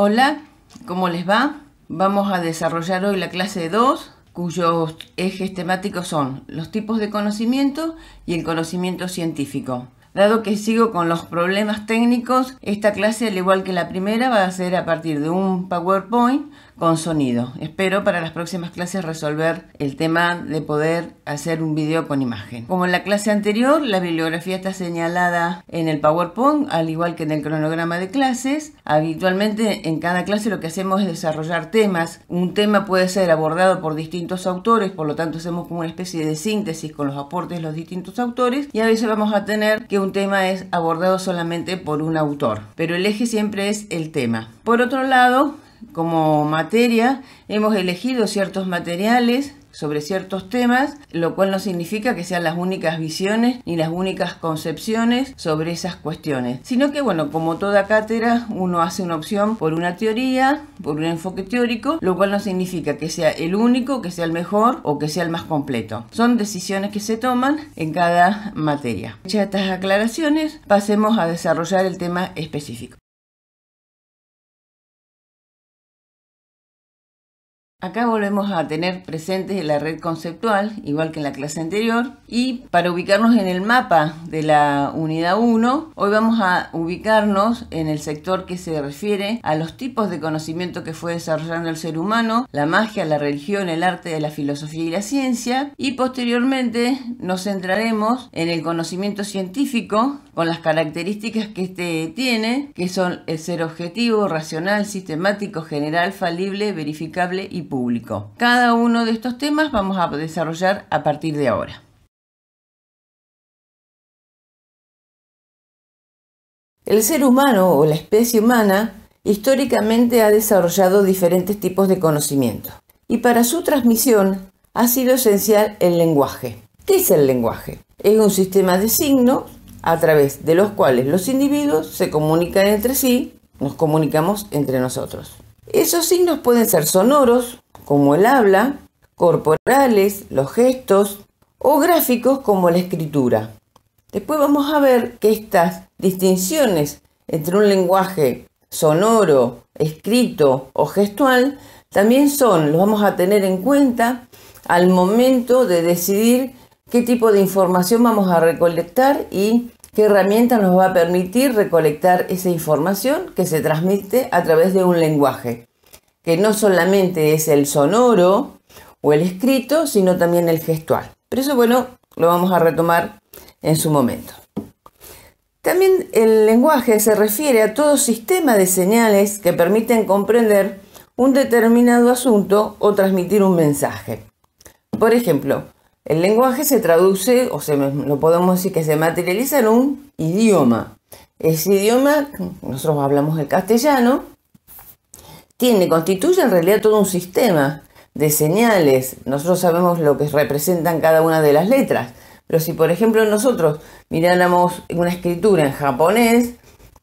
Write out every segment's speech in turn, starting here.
Hola, ¿cómo les va? Vamos a desarrollar hoy la clase 2, cuyos ejes temáticos son los tipos de conocimiento y el conocimiento científico. Dado que sigo con los problemas técnicos, esta clase, al igual que la primera, va a ser a partir de un PowerPoint con sonido. Espero para las próximas clases resolver el tema de poder hacer un video con imagen. Como en la clase anterior, la bibliografía está señalada en el PowerPoint, al igual que en el cronograma de clases. Habitualmente en cada clase lo que hacemos es desarrollar temas. Un tema puede ser abordado por distintos autores, por lo tanto hacemos como una especie de síntesis con los aportes de los distintos autores y a veces vamos a tener que un tema es abordado solamente por un autor, pero el eje siempre es el tema. Por otro lado, como materia, hemos elegido ciertos materiales sobre ciertos temas, lo cual no significa que sean las únicas visiones ni las únicas concepciones sobre esas cuestiones, sino que bueno, como toda cátedra, uno hace una opción por una teoría, por un enfoque teórico, lo cual no significa que sea el único, que sea el mejor o que sea el más completo. Son decisiones que se toman en cada materia. Hechas estas aclaraciones, pasemos a desarrollar el tema específico. Acá volvemos a tener presente la red conceptual, igual que en la clase anterior, y para ubicarnos en el mapa de la unidad 1, hoy vamos a ubicarnos en el sector que se refiere a los tipos de conocimiento que fue desarrollando el ser humano, la magia, la religión, el arte, la filosofía y la ciencia, y posteriormente nos centraremos en el conocimiento científico, con las características que este tiene, que son el ser objetivo, racional, sistemático, general, falible, verificable y público. Cada uno de estos temas vamos a desarrollar a partir de ahora. El ser humano o la especie humana históricamente ha desarrollado diferentes tipos de conocimiento y para su transmisión ha sido esencial el lenguaje. ¿Qué es el lenguaje? Es un sistema de signos a través de los cuales los individuos se comunican entre sí, nos comunicamos entre nosotros. Esos signos pueden ser sonoros, como el habla, corporales, los gestos, o gráficos como la escritura. Después vamos a ver que estas distinciones entre un lenguaje sonoro, escrito o gestual también son, los vamos a tener en cuenta al momento de decidir qué tipo de información vamos a recolectar y ¿Qué herramienta nos va a permitir recolectar esa información que se transmite a través de un lenguaje? Que no solamente es el sonoro o el escrito, sino también el gestual. Pero eso, bueno, lo vamos a retomar en su momento. También el lenguaje se refiere a todo sistema de señales que permiten comprender un determinado asunto o transmitir un mensaje. Por ejemplo, el lenguaje se traduce, o se, lo podemos decir que se materializa en un idioma. Ese idioma, nosotros hablamos el castellano, tiene, constituye en realidad todo un sistema de señales. Nosotros sabemos lo que representan cada una de las letras. Pero si, por ejemplo, nosotros miráramos una escritura en japonés,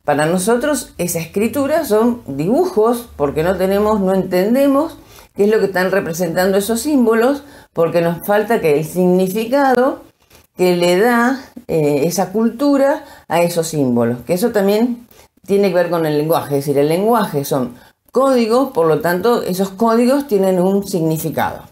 para nosotros esa escritura son dibujos porque no tenemos, no entendemos qué es lo que están representando esos símbolos, porque nos falta que el significado que le da eh, esa cultura a esos símbolos, que eso también tiene que ver con el lenguaje, es decir, el lenguaje son códigos, por lo tanto, esos códigos tienen un significado.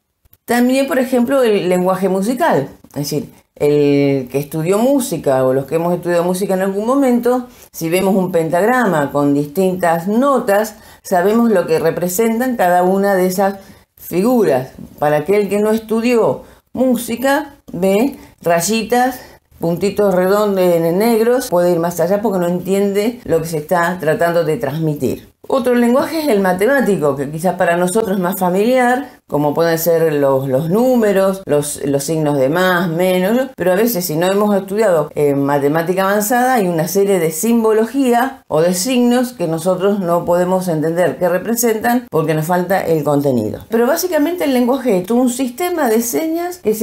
También, por ejemplo, el lenguaje musical, es decir, el que estudió música o los que hemos estudiado música en algún momento, si vemos un pentagrama con distintas notas, sabemos lo que representan cada una de esas figuras. Para aquel que no estudió música, ve rayitas, puntitos redondos en negros, puede ir más allá porque no entiende lo que se está tratando de transmitir. Otro lenguaje es el matemático, que quizás para nosotros es más familiar, como pueden ser los, números, los, signos de más, menos, pero a veces si no hemos estudiado eh, matemática avanzada hay una serie de simbología o de signos que nosotros no podemos entender qué representan porque nos falta el contenido. Pero básicamente el lenguaje es un sistema de señas que,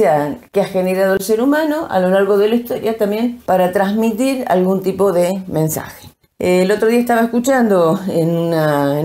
que ha generado el ser humano a lo largo de la historia también para transmitir algún tipo de mensaje. Eh, el otro día estaba escuchando en,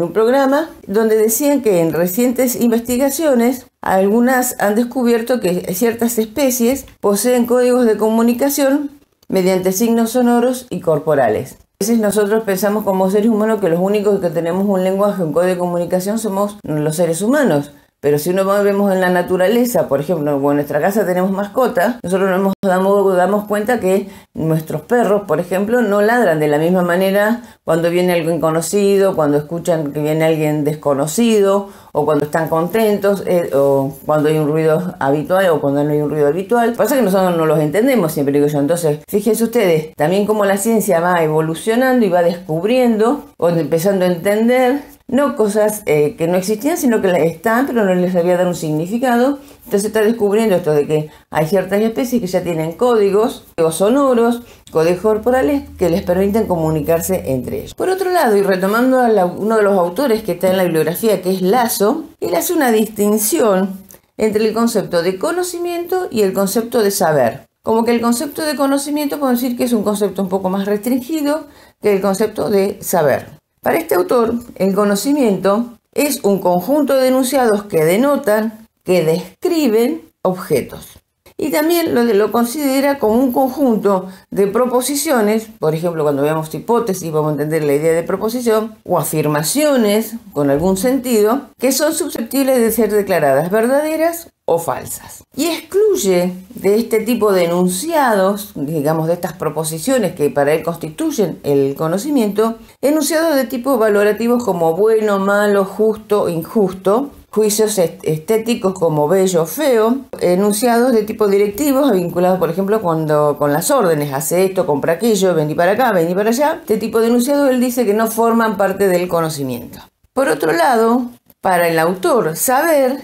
un programa donde decían que en recientes investigaciones algunas han descubierto que ciertas especies poseen códigos de comunicación mediante signos sonoros y corporales. A veces nosotros pensamos como seres humanos que los únicos que tenemos un lenguaje, un código de comunicación somos los seres humanos, pero si uno vemos en la naturaleza, por ejemplo, en nuestra casa tenemos mascotas, nosotros nos damos, damos cuenta que nuestros perros, por ejemplo, no ladran de la misma manera cuando viene alguien conocido, cuando escuchan que viene alguien desconocido, o cuando están contentos, eh, o cuando hay un ruido habitual, o cuando no hay un ruido habitual. Pasa que nosotros no los entendemos, siempre digo yo. Entonces, fíjense ustedes, también como la ciencia va evolucionando y va descubriendo, o empezando a entender no cosas eh, que no existían, sino que están, pero no les había dado un significado. Entonces está descubriendo esto de que hay ciertas especies que ya tienen códigos, códigos sonoros, códigos corporales que les permiten comunicarse entre ellos. Por otro lado, y retomando a uno de los autores que está en la bibliografía, que es Lazo, él hace una distinción entre el concepto de conocimiento y el concepto de saber. Como que el concepto de conocimiento podemos decir que es un concepto un poco más restringido que el concepto de saber. Para este autor, el conocimiento es un conjunto de enunciados que denotan, que describen objetos. Y también lo, considera como un conjunto de proposiciones, por ejemplo, cuando veamos hipótesis vamos a entender la idea de proposición, o afirmaciones con algún sentido, que son susceptibles de ser declaradas verdaderas o falsas. Y excluye de este tipo de enunciados, digamos de estas proposiciones que para él constituyen el conocimiento, enunciados de tipo valorativos como bueno, malo, justo, injusto, juicios estéticos como bello, feo, enunciados de tipo directivos vinculados, por ejemplo, cuando, con las órdenes, hace esto, compra aquello, vení para acá, vení para allá. Este tipo de enunciados él dice que no forman parte del conocimiento. Por otro lado, para el autor, saber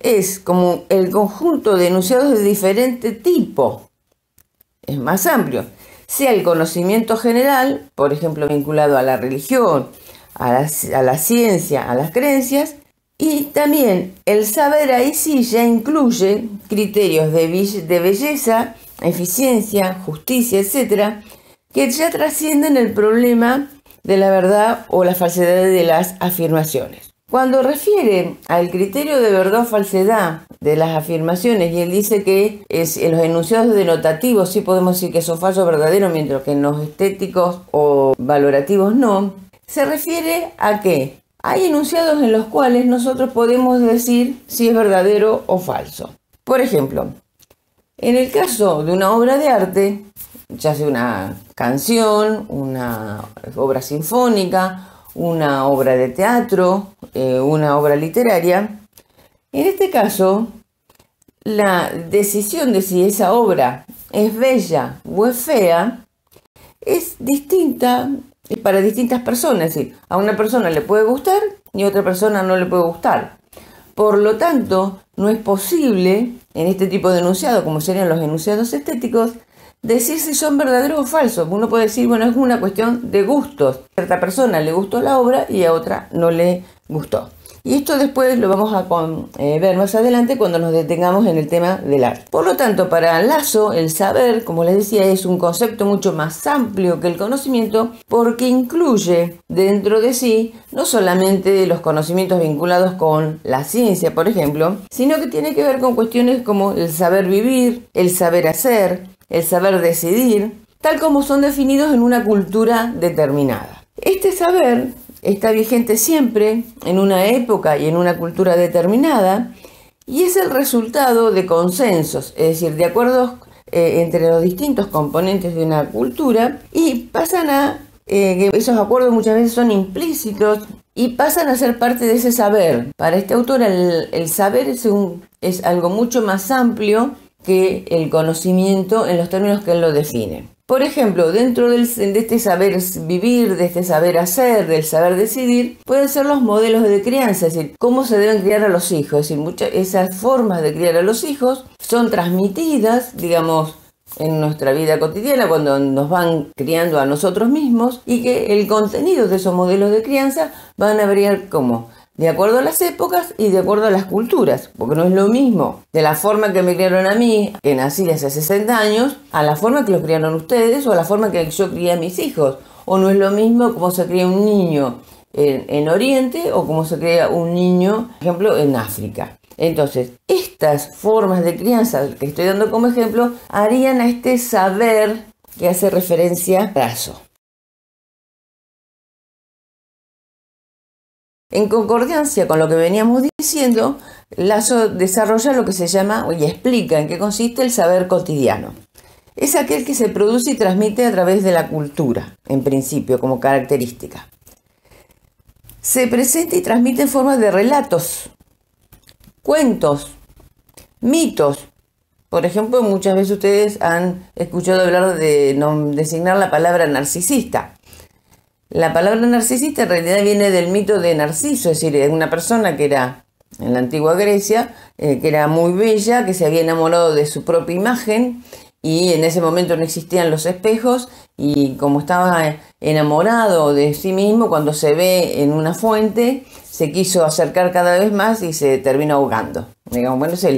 es como el conjunto de enunciados de diferente tipo. Es más amplio. Sea el conocimiento general, por ejemplo, vinculado a la religión, a la, ciencia, a las creencias, y también el saber ahí sí ya incluye criterios de, de belleza, eficiencia, justicia, etcétera, que ya trascienden el problema de la verdad o la falsedad de las afirmaciones. Cuando refiere al criterio de verdad o falsedad de las afirmaciones, y él dice que es, en eh, los enunciados denotativos sí podemos decir que son falso o verdaderos, mientras que en los estéticos o valorativos no, se refiere a que hay enunciados en los cuales nosotros podemos decir si es verdadero o falso. Por ejemplo, en el caso de una obra de arte, ya sea una canción, una obra sinfónica, una obra de teatro, eh, una obra literaria. En este caso, la decisión de si esa obra es bella o es fea es distinta para distintas personas. es decir, a una persona le puede gustar y a otra persona no le puede gustar. Por lo tanto, no es posible en este tipo de enunciado, como serían los enunciados estéticos, decir si son verdaderos o falsos. Uno puede decir, bueno, es una cuestión de gustos. A cierta persona le gustó la obra y a otra no le gustó. Y esto después lo vamos a eh, ver más adelante cuando nos detengamos en el tema del arte. Por lo tanto, para Lazo, el saber, como les decía, es un concepto mucho más amplio que el conocimiento porque incluye dentro de sí no solamente los conocimientos vinculados con la ciencia, por ejemplo, sino que tiene que ver con cuestiones como el saber vivir, el saber hacer, el saber decidir, tal como son definidos en una cultura determinada. Este saber está vigente siempre en una época y en una cultura determinada y es el resultado de consensos, es decir, de acuerdos eh, entre los distintos componentes de una cultura y pasan a, eh, esos acuerdos muchas veces son implícitos y pasan a ser parte de ese saber. Para este autor el, saber es algo mucho más amplio que el conocimiento en los términos que él lo define. Por ejemplo, dentro del, de este saber vivir, de este saber hacer, del saber decidir, pueden ser los modelos de crianza, es decir, cómo se deben criar a los hijos. Es decir, muchas, esas formas de criar a los hijos son transmitidas, digamos, en nuestra vida cotidiana cuando nos van criando a nosotros mismos y que el contenido de esos modelos de crianza van a variar como de acuerdo a las épocas y de acuerdo a las culturas, porque no es lo mismo de la forma que me criaron a mí, que nací hace 60 años, a la forma que los criaron ustedes o a la forma que yo crié a mis hijos, o no es lo mismo como se cría un niño en, Oriente o como se cría un niño, por ejemplo, en África. Entonces, estas formas de crianza que estoy dando como ejemplo harían a este saber que hace referencia a brazo. En concordancia con lo que veníamos diciendo, Lazo desarrolla lo que se llama y explica en qué consiste el saber cotidiano. Es aquel que se produce y transmite a través de la cultura, en principio, como característica. Se presenta y transmite en forma de relatos, cuentos, mitos. Por ejemplo, muchas veces ustedes han escuchado hablar de designar la palabra narcisista. La palabra narcisista en realidad viene del mito de Narciso, es decir, una persona que era en la antigua Grecia, eh, que era muy bella, que se había enamorado de su propia imagen y en ese momento no existían los espejos y como estaba enamorado de sí mismo, cuando se ve en una fuente, se quiso acercar cada vez más y se terminó ahogando. Digamos, bueno, esa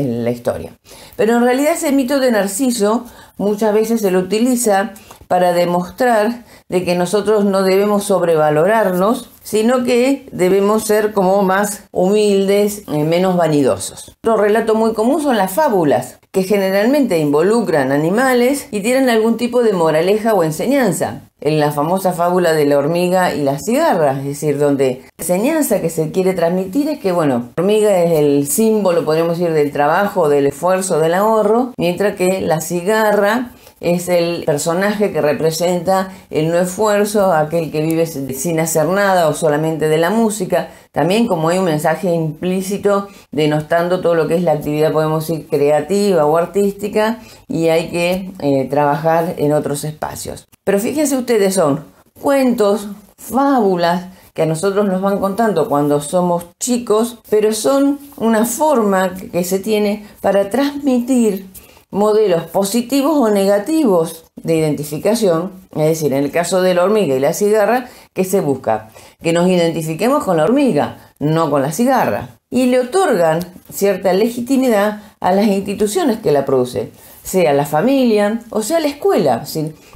es la historia. Pero en realidad ese mito de Narciso muchas veces se lo utiliza para demostrar de que nosotros no debemos sobrevalorarnos, sino que debemos ser como más humildes, eh, menos vanidosos. Otro relato muy común son las fábulas, que generalmente involucran animales y tienen algún tipo de moraleja o enseñanza. En la famosa fábula de la hormiga y la cigarra es decir, donde la enseñanza que se quiere transmitir es que, bueno, la hormiga es el símbolo, podríamos decir, del trabajo, del esfuerzo, del ahorro, mientras que la cigarra es el personaje que representa el no esfuerzo, aquel que vive sin hacer nada o solamente de la música. También como hay un mensaje implícito denostando todo lo que es la actividad, podemos decir, creativa o artística y hay que eh, trabajar en otros espacios. Pero fíjense ustedes, son cuentos, fábulas, que a nosotros nos van contando cuando somos chicos, pero son una forma que se tiene para transmitir modelos positivos o negativos de identificación, es decir, en el caso de la hormiga y la cigarra, ¿qué se busca? Que nos identifiquemos con la hormiga, no con la cigarra. Y le otorgan cierta legitimidad a las instituciones que la producen, sea la familia o sea la escuela.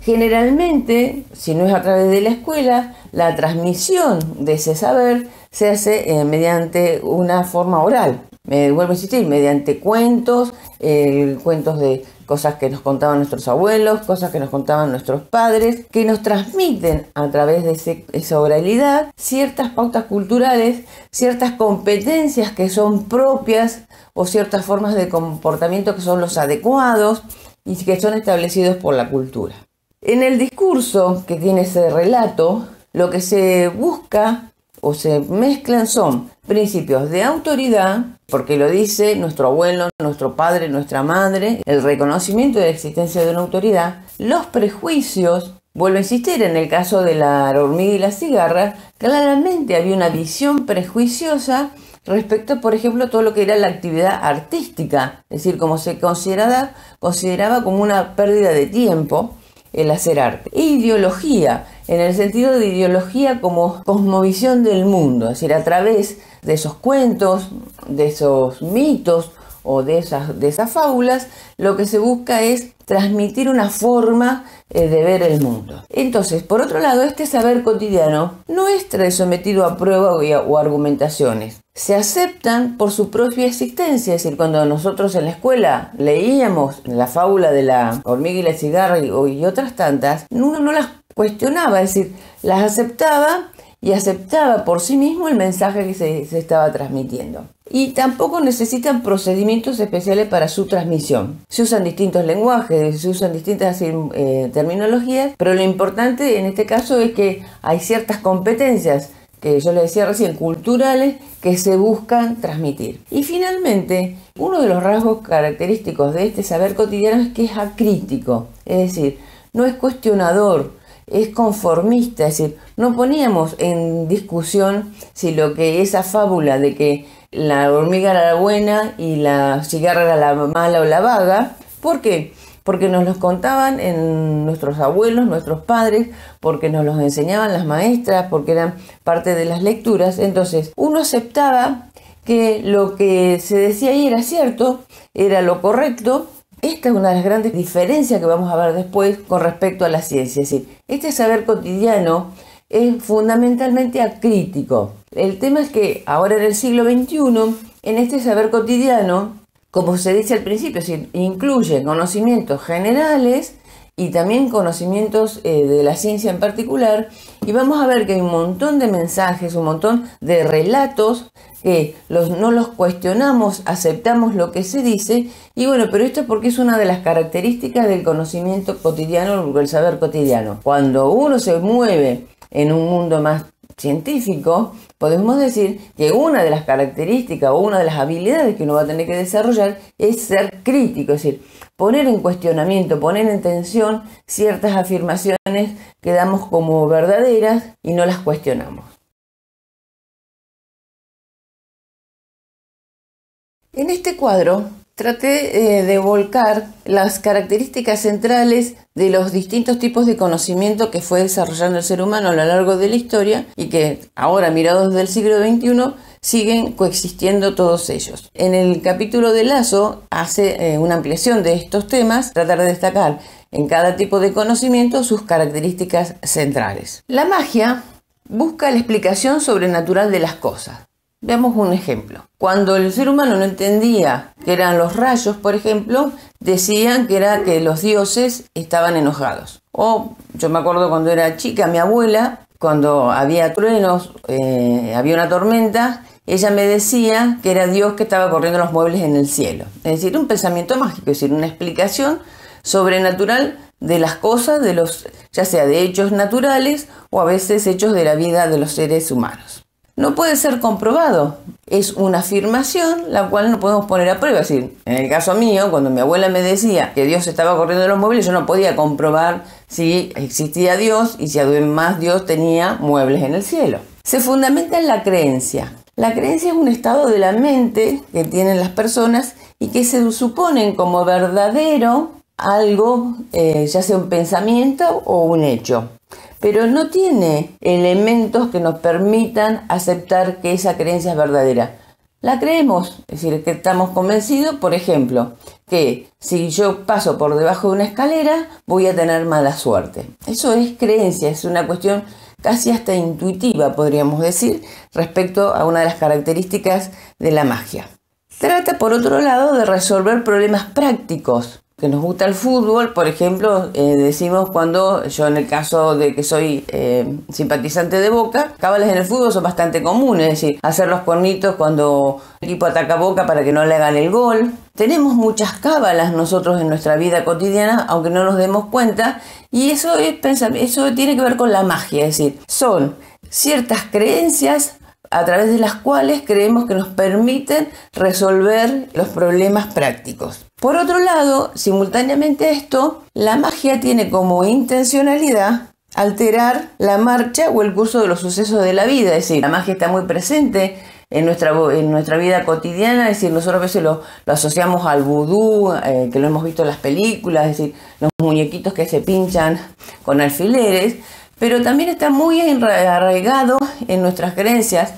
Generalmente, si no es a través de la escuela, la transmisión de ese saber se hace eh, mediante una forma oral me vuelvo a insistir, mediante cuentos, eh, cuentos de cosas que nos contaban nuestros abuelos, cosas que nos contaban nuestros padres, que nos transmiten a través de esa oralidad ciertas pautas culturales, ciertas competencias que son propias o ciertas formas de comportamiento que son los adecuados y que son establecidos por la cultura. En el discurso que tiene ese relato, lo que se busca o se mezclan son principios de autoridad, porque lo dice nuestro abuelo, nuestro padre, nuestra madre, el reconocimiento de la existencia de una autoridad, los prejuicios, vuelvo a insistir en el caso de la hormiga y la cigarra, claramente había una visión prejuiciosa respecto, por ejemplo, a todo lo que era la actividad artística, es decir, como se consideraba como una pérdida de tiempo, el hacer arte. E ideología, en el sentido de ideología como cosmovisión del mundo, es decir, a través de esos cuentos, de esos mitos o de esas, de esas fábulas, lo que se busca es transmitir una forma eh, de ver el mundo. Entonces, por otro lado, este saber cotidiano no es sometido a prueba o argumentaciones se aceptan por su propia existencia. Es decir, cuando nosotros en la escuela leíamos la fábula de la hormiga y la cigarra y, otras tantas, uno no las cuestionaba, es decir, las aceptaba y aceptaba por sí mismo el mensaje que se, estaba transmitiendo. Y tampoco necesitan procedimientos especiales para su transmisión. Se usan distintos lenguajes, se usan distintas eh, terminologías, pero lo importante en este caso es que hay ciertas competencias que yo le decía recién, culturales que se buscan transmitir. Y finalmente, uno de los rasgos característicos de este saber cotidiano es que es acrítico, es decir, no es cuestionador, es conformista, es decir, no poníamos en discusión si lo que esa fábula de que la hormiga era la buena y la cigarra era la mala o la vaga, ¿por qué? porque nos los contaban en nuestros abuelos, nuestros padres, porque nos los enseñaban las maestras, porque eran parte de las lecturas. Entonces, uno aceptaba que lo que se decía ahí era cierto, era lo correcto. Esta es una de las grandes diferencias que vamos a ver después con respecto a la ciencia. Es decir, este saber cotidiano es fundamentalmente acrítico. El tema es que ahora en el siglo XXI, en este saber cotidiano, como se dice al principio, incluye conocimientos generales y también conocimientos eh, de la ciencia en particular. Y vamos a ver que hay un montón de mensajes, un montón de relatos que los, no los cuestionamos, aceptamos lo que se dice. Y bueno, pero esto es porque es una de las características del conocimiento cotidiano, del saber cotidiano. Cuando uno se mueve en un mundo más científico, podemos decir que una de las características o una de las habilidades que uno va a tener que desarrollar es ser crítico, es decir, poner en cuestionamiento, poner en tensión ciertas afirmaciones que damos como verdaderas y no las cuestionamos. En este cuadro traté eh, de volcar las características centrales de los distintos tipos de conocimiento que fue desarrollando el ser humano a lo largo de la historia y que ahora, mirados desde el siglo XXI, siguen coexistiendo todos ellos. En el capítulo de Lazo hace eh, una ampliación de estos temas, tratar de destacar en cada tipo de conocimiento sus características centrales. La magia busca la explicación sobrenatural de las cosas. Veamos un ejemplo. Cuando el ser humano no entendía que eran los rayos, por ejemplo, decían que era que los dioses estaban enojados. O yo me acuerdo cuando era chica, mi abuela, cuando había truenos, eh, había una tormenta, ella me decía que era Dios que estaba corriendo los muebles en el cielo. Es decir, un pensamiento mágico, es decir, una explicación sobrenatural de las cosas, ya sea de hechos naturales o a veces hechos de la vida de los seres humanos no puede ser comprobado. Es una afirmación la cual no podemos poner a prueba. Es decir, en el caso mío, cuando mi abuela me decía que Dios estaba corriendo los muebles, yo no podía comprobar si existía Dios y si además Dios tenía muebles en el cielo. Se fundamenta en la creencia. La creencia es un estado de la mente que tienen las personas y que se suponen como verdadero algo, eh, ya sea un pensamiento o un hecho pero no tiene elementos que nos permitan aceptar que esa creencia es verdadera. La creemos, es decir, que estamos convencidos, por ejemplo, que si yo paso por debajo de una escalera voy a tener mala suerte. Eso es creencia, es una cuestión casi hasta intuitiva, podríamos decir, respecto a una de las características de la magia. Trata, por otro lado, de resolver problemas prácticos, que nos gusta el fútbol, por ejemplo, eh, decimos cuando yo en el caso de que soy eh, simpatizante de Boca, cábalas en el fútbol son bastante comunes, es decir, hacer los cornitos cuando el equipo ataca Boca para que no le hagan el gol. Tenemos muchas cábalas nosotros en nuestra vida cotidiana, aunque no nos demos cuenta, y eso, es eso tiene que ver con la magia, es decir, son ciertas creencias a través de las cuales creemos que nos permiten resolver los problemas prácticos. Por otro lado, simultáneamente a esto, la magia tiene como intencionalidad alterar la marcha o el curso de los sucesos de la vida, es decir, la magia está muy presente en nuestra, en nuestra vida cotidiana, es decir, nosotros a veces lo, asociamos al vudú, eh, que lo hemos visto en las películas, es decir, los muñequitos que se pinchan con alfileres, pero también está muy arraigado en nuestras creencias.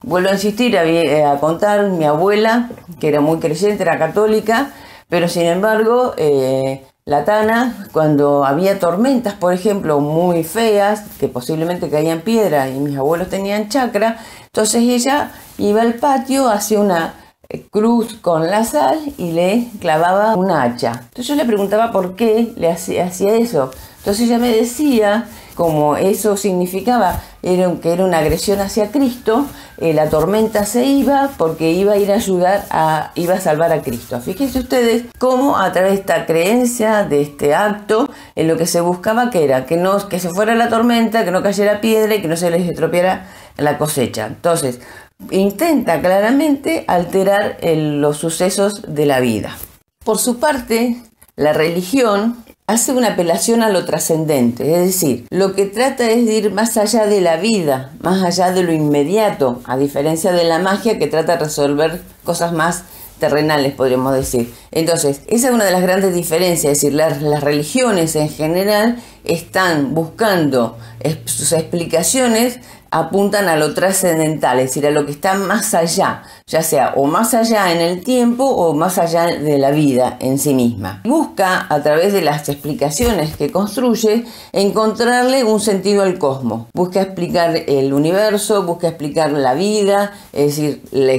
Vuelvo a insistir, eh, a contar, mi abuela, que era muy creyente, era católica, pero sin embargo, eh, la tana, cuando había tormentas, por ejemplo, muy feas, que posiblemente caían piedras y mis abuelos tenían chacra, entonces ella iba al patio, hacía una eh, cruz con la sal y le clavaba una hacha. Entonces yo le preguntaba por qué le hacía eso. Entonces ella me decía como eso significaba que era una agresión hacia Cristo, eh, la tormenta se iba porque iba a ir a ayudar, a, iba a salvar a Cristo. Fíjense ustedes cómo a través de esta creencia, de este acto, en eh, lo que se buscaba que era que, no, que se fuera la tormenta, que no cayera piedra y que no se les estropeara la cosecha. Entonces, intenta claramente alterar eh, los sucesos de la vida. Por su parte, la religión hace una apelación a lo trascendente, es decir, lo que trata es de ir más allá de la vida, más allá de lo inmediato, a diferencia de la magia que trata de resolver cosas más terrenales, podríamos decir. Entonces, esa es una de las grandes diferencias, es decir, las, religiones en general están buscando sus explicaciones apuntan a lo trascendental, es decir, a lo que está más allá, ya sea o más allá en el tiempo o más allá de la vida en sí misma. Busca, a través de las explicaciones que construye, encontrarle un sentido al cosmos. Busca explicar el universo, busca explicar la vida, es decir, la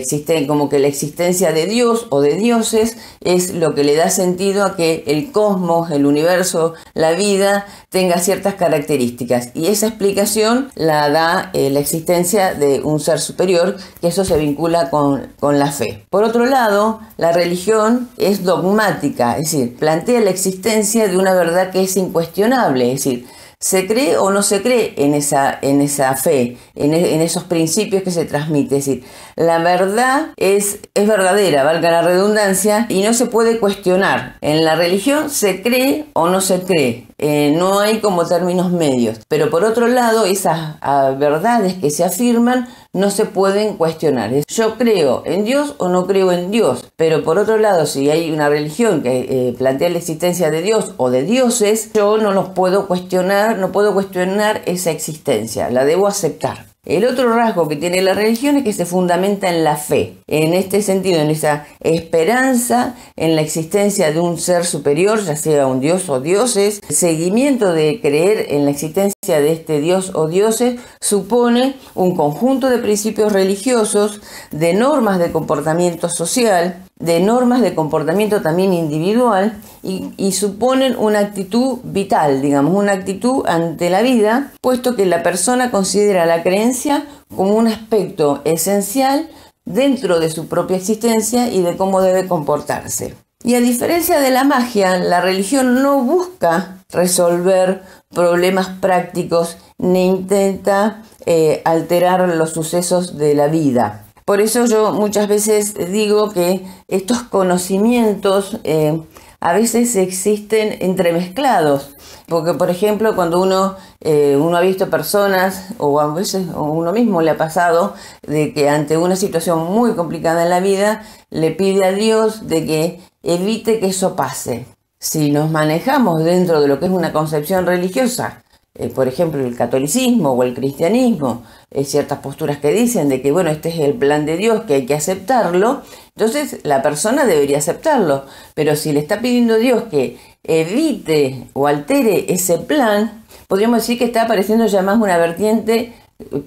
como que la existencia de Dios o de dioses es lo que le da sentido a que el cosmos, el universo, la vida tenga ciertas características. Y esa explicación la da... Eh, la existencia de un ser superior, que eso se vincula con, la fe. Por otro lado, la religión es dogmática, es decir, plantea la existencia de una verdad que es incuestionable, es decir, se cree o no se cree en esa, en esa fe, en, e, en, esos principios que se transmite. Es decir, la verdad es, verdadera, valga la redundancia, y no se puede cuestionar. En la religión se cree o no se cree. Eh, no hay como términos medios. Pero por otro lado, esas ah, verdades que se afirman no se pueden cuestionar. Yo creo en Dios o no creo en Dios. Pero por otro lado, si hay una religión que eh, plantea la existencia de Dios o de dioses, yo no los puedo cuestionar, no puedo cuestionar esa existencia. La debo aceptar. El otro rasgo que tiene la religión es que se fundamenta en la fe, en este sentido, en esa esperanza, en la existencia de un ser superior, ya sea un dios o dioses. El seguimiento de creer en la existencia de este dios o dioses supone un conjunto de principios religiosos, de normas de comportamiento social, de normas de comportamiento también individual y, suponen una actitud vital, digamos, una actitud ante la vida, puesto que la persona considera la creencia como un aspecto esencial dentro de su propia existencia y de cómo debe comportarse. Y a diferencia de la magia, la religión no busca resolver problemas prácticos ni intenta eh, alterar los sucesos de la vida por eso yo muchas veces digo que estos conocimientos eh, a veces existen entremezclados, porque por ejemplo cuando uno, eh, uno ha visto personas o a veces o uno mismo le ha pasado de que ante una situación muy complicada en la vida le pide a Dios de que evite que eso pase. Si nos manejamos dentro de lo que es una concepción religiosa eh, por ejemplo, el catolicismo o el cristianismo, eh, ciertas posturas que dicen de que, bueno, este es el plan de Dios, que hay que aceptarlo, entonces la persona debería aceptarlo. Pero si le está pidiendo Dios que evite o altere ese plan, podríamos decir que está apareciendo ya más una vertiente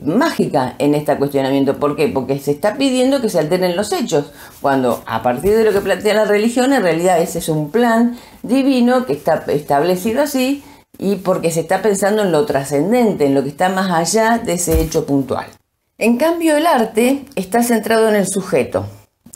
mágica en este cuestionamiento. ¿Por qué? Porque se está pidiendo que se alteren los hechos, cuando a partir de lo que plantea la religión, en realidad ese es un plan divino que está establecido así y porque se está pensando en lo trascendente, en lo que está más allá de ese hecho puntual. En cambio, el arte está centrado en el sujeto,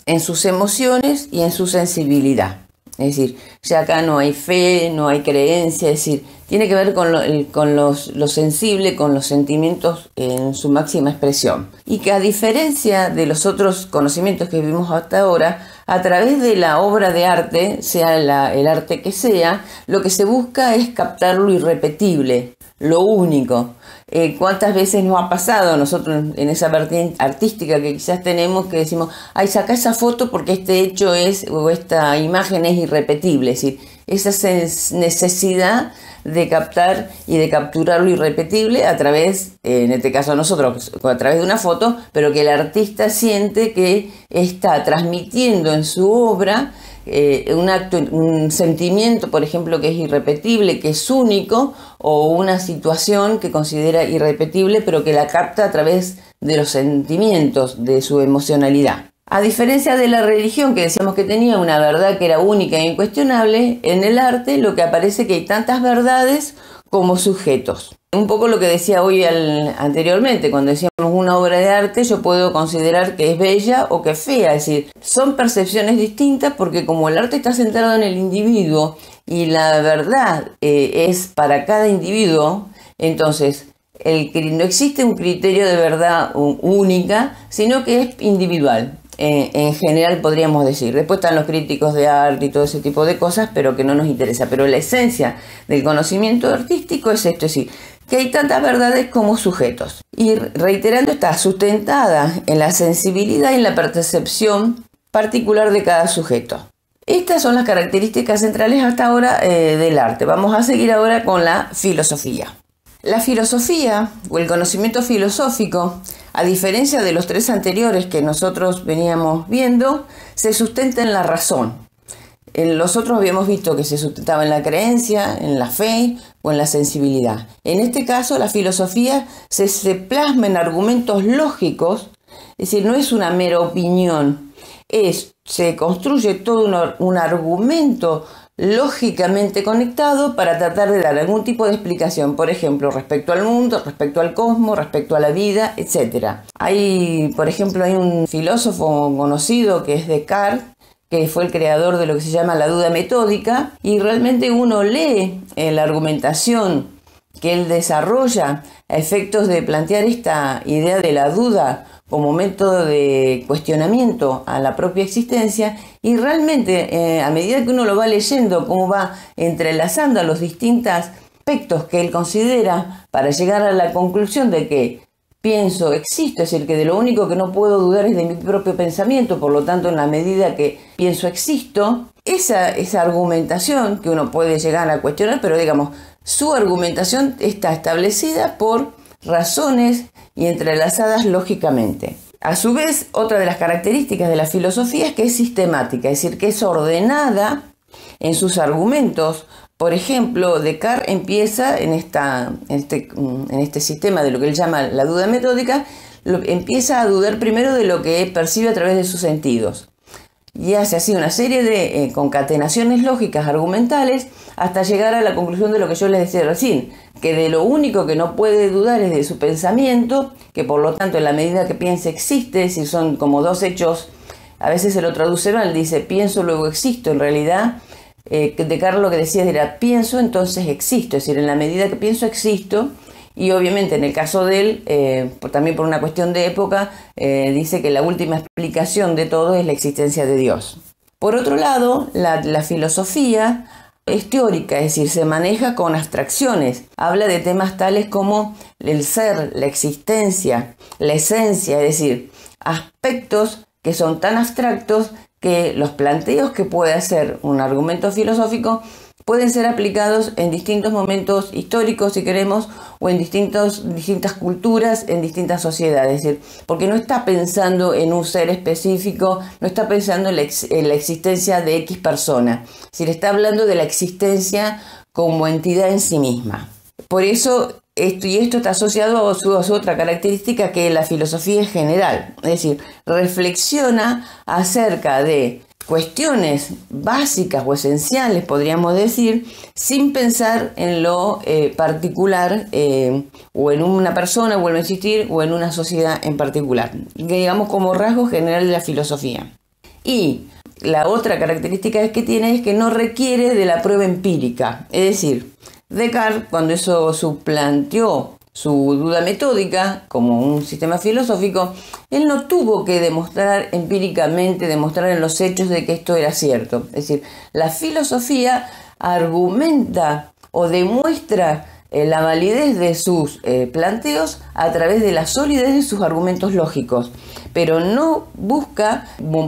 en sus emociones y en su sensibilidad. Es decir, ya acá no hay fe, no hay creencia, es decir, tiene que ver con lo, sensible, con los sentimientos en su máxima expresión. Y que a diferencia de los otros conocimientos que vivimos hasta ahora, a través de la obra de arte, sea el arte que sea, lo que se busca es captar lo irrepetible, lo único. Eh, ¿Cuántas veces nos ha pasado nosotros en esa vertiente artística que quizás tenemos que decimos, ay, saca esa foto porque este hecho es o esta imagen es irrepetible? Es decir, esa necesidad de captar y de capturar lo irrepetible a través, eh, en este caso nosotros, a través de una foto, pero que el artista siente que está transmitiendo en su obra eh, un, acto, un sentimiento, por ejemplo, que es irrepetible, que es único, o una situación que considera irrepetible, pero que la capta a través de los sentimientos, de su emocionalidad. A diferencia de la religión que decíamos que tenía una verdad que era única e incuestionable, en el arte lo que aparece es que hay tantas verdades como sujetos. Un poco lo que decía hoy anteriormente, cuando decíamos una obra de arte, yo puedo considerar que es bella o que es fea, es decir, son percepciones distintas porque como el arte está centrado en el individuo y la verdad eh, es para cada individuo, entonces no existe un criterio de verdad única, sino que es individual en general podríamos decir. Después están los críticos de arte y todo ese tipo de cosas, pero que no nos interesa. Pero la esencia del conocimiento artístico es esto, es decir, que hay tantas verdades como sujetos. Y reiterando, está sustentada en la sensibilidad y en la percepción particular de cada sujeto. Estas son las características centrales hasta ahora eh, del arte. Vamos a seguir ahora con la filosofía. La filosofía o el conocimiento filosófico, a diferencia de los tres anteriores que nosotros veníamos viendo, se sustenta en la razón. En los otros habíamos visto que se sustentaba en la creencia, en la fe o en la sensibilidad. En este caso, la filosofía se, plasma en argumentos lógicos, es decir, no es una mera opinión, es, se construye todo un, un argumento lógicamente conectado para tratar de dar algún tipo de explicación, por ejemplo, respecto al mundo, respecto al cosmos, respecto a la vida, etc. Hay, por ejemplo, hay un filósofo conocido que es Descartes, que fue el creador de lo que se llama la duda metódica, y realmente uno lee la argumentación que él desarrolla a efectos de plantear esta idea de la duda como método de cuestionamiento a la propia existencia y realmente eh, a medida que uno lo va leyendo, cómo va entrelazando a los distintos aspectos que él considera para llegar a la conclusión de que pienso, existo, es decir, que de lo único que no puedo dudar es de mi propio pensamiento, por lo tanto en la medida que pienso, existo, esa, esa argumentación que uno puede llegar a cuestionar, pero digamos, su argumentación está establecida por razones y entrelazadas lógicamente. A su vez, otra de las características de la filosofía es que es sistemática, es decir, que es ordenada en sus argumentos. Por ejemplo, Descartes empieza en, este, mm, este, sistema de lo que él llama la duda metódica, empieza a dudar primero de lo que percibe a través de sus sentidos y hace así una serie de eh, concatenaciones lógicas argumentales hasta llegar a la conclusión de lo que yo les decía recién, que de lo único que no puede dudar es de su pensamiento, que por lo tanto en la medida que piensa existe, si son como dos hechos, a veces se lo traduce mal, dice pienso luego existo, en realidad eh, de Carlos lo que decía era pienso entonces existo, es decir, en la medida que pienso existo, y obviamente en el caso de él, eh, también por una cuestión de época, eh, dice que la última explicación de todo es la existencia de Dios. Por otro lado, la, la filosofía es teórica, es decir, se maneja con abstracciones. Habla de temas tales como el ser, la existencia, la esencia, es decir, aspectos que son tan abstractos que los planteos que puede hacer un argumento filosófico pueden ser aplicados en distintos momentos históricos, si queremos, o en distintas culturas, en distintas sociedades. Es decir, porque no está pensando en un ser específico, no está pensando en la, existencia de X persona. Es decir, está hablando de la existencia como entidad en sí misma. Por eso esto, y esto está asociado a su, otra característica que la filosofía en general, es decir, reflexiona acerca de cuestiones básicas o esenciales, podríamos decir, sin pensar en lo eh, particular eh, o en una persona, vuelvo a insistir, o en una sociedad en particular, digamos como rasgo general de la filosofía. Y la otra característica que tiene es que no requiere de la prueba empírica, es decir, Descartes, cuando eso suplanteó su duda metódica como un sistema filosófico, él no tuvo que demostrar empíricamente, demostrar en los hechos de que esto era cierto. Es decir, la filosofía argumenta o demuestra eh, la validez de sus eh, planteos a través de la solidez de sus argumentos lógicos, pero no busca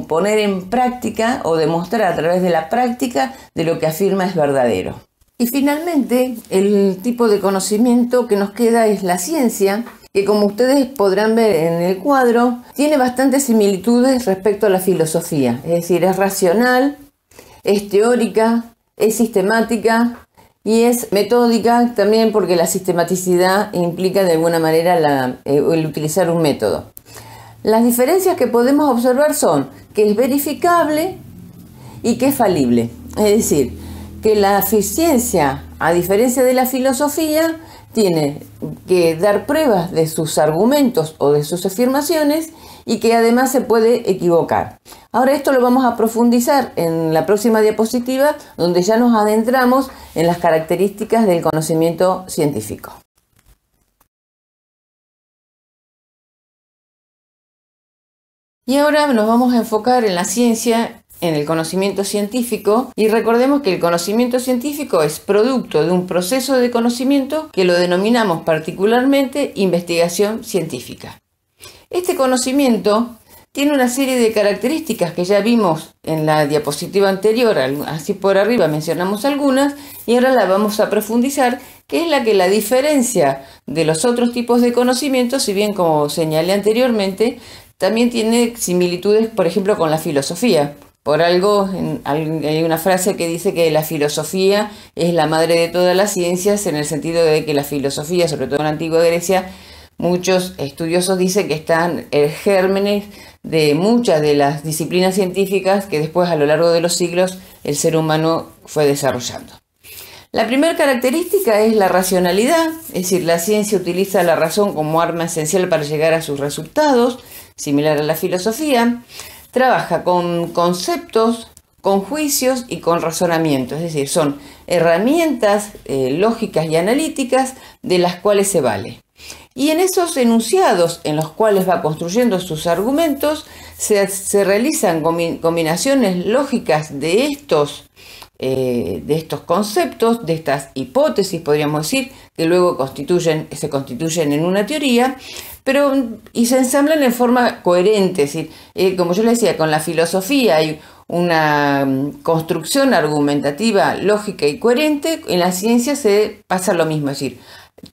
poner en práctica o demostrar a través de la práctica de lo que afirma es verdadero. Y finalmente, el tipo de conocimiento que nos queda es la ciencia, que como ustedes podrán ver en el cuadro, tiene bastantes similitudes respecto a la filosofía. Es decir, es racional, es teórica, es sistemática y es metódica también porque la sistematicidad implica de alguna manera eh, el utilizar un método. Las diferencias que podemos observar son que es verificable y que es falible. Es decir, que la ciencia, a diferencia de la filosofía, tiene que dar pruebas de sus argumentos o de sus afirmaciones y que además se puede equivocar. Ahora esto lo vamos a profundizar en la próxima diapositiva donde ya nos adentramos en las características del conocimiento científico. Y ahora nos vamos a enfocar en la ciencia en el conocimiento científico y recordemos que el conocimiento científico es producto de un proceso de conocimiento que lo denominamos particularmente investigación científica. Este conocimiento tiene una serie de características que ya vimos en la diapositiva anterior, así por arriba mencionamos algunas, y ahora la vamos a profundizar, que es la que la diferencia de los otros tipos de conocimiento, si bien como señalé anteriormente, también tiene similitudes, por ejemplo, con la filosofía. Por algo hay una frase que dice que la filosofía es la madre de todas las ciencias en el sentido de que la filosofía, sobre todo en la antigua Grecia, muchos estudiosos dicen que están el gérmenes de muchas de las disciplinas científicas que después a lo largo de los siglos el ser humano fue desarrollando. La primera característica es la racionalidad, es decir, la ciencia utiliza la razón como arma esencial para llegar a sus resultados, similar a la filosofía trabaja con conceptos, con juicios y con razonamientos, es decir, son herramientas eh, lógicas y analíticas de las cuales se vale. Y en esos enunciados en los cuales va construyendo sus argumentos, se, se realizan combinaciones lógicas de estos eh, de estos conceptos, de estas hipótesis, podríamos decir, que luego constituyen, se constituyen en una teoría, pero y se ensamblan en forma coherente, es decir, eh, como yo le decía, con la filosofía hay una mm, construcción argumentativa lógica y coherente, en la ciencia se pasa lo mismo, es decir,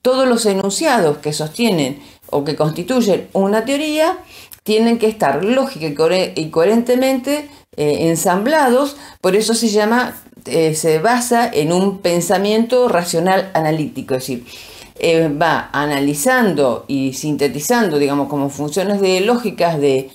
todos los enunciados que sostienen o que constituyen una teoría tienen que estar lógica y coherentemente eh, ensamblados, por eso se llama eh, se basa en un pensamiento racional analítico, es decir, eh, va analizando y sintetizando, digamos, como funciones de lógicas de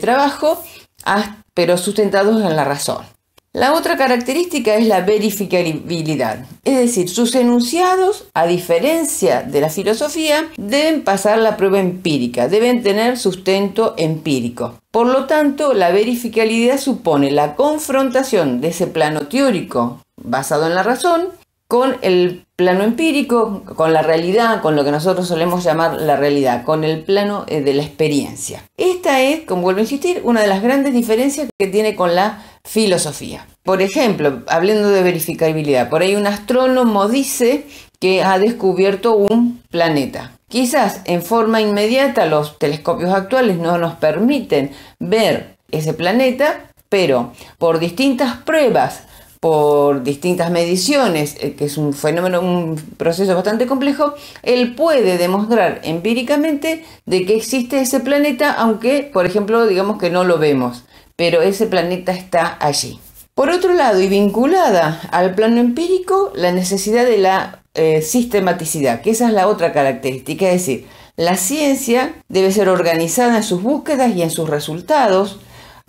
trabajo, ah, pero sustentados en la razón. La otra característica es la verificabilidad, es decir, sus enunciados, a diferencia de la filosofía, deben pasar la prueba empírica, deben tener sustento empírico. Por lo tanto, la verificabilidad supone la confrontación de ese plano teórico basado en la razón con el plano empírico, con la realidad, con lo que nosotros solemos llamar la realidad, con el plano eh, de la experiencia. Esta es, como vuelvo a insistir, una de las grandes diferencias que tiene con la filosofía. Por ejemplo, hablando de verificabilidad, por ahí un astrónomo dice que ha descubierto un planeta. Quizás en forma inmediata los telescopios actuales no nos permiten ver ese planeta, pero por distintas pruebas por distintas mediciones, eh, que es un fenómeno, un proceso bastante complejo, él puede demostrar empíricamente de que existe ese planeta, aunque, por ejemplo, digamos que no lo vemos, pero ese planeta está allí. Por otro lado, y vinculada al plano empírico, la necesidad de la eh, sistematicidad, que esa es la otra característica, es decir, la ciencia debe ser organizada en sus búsquedas y en sus resultados,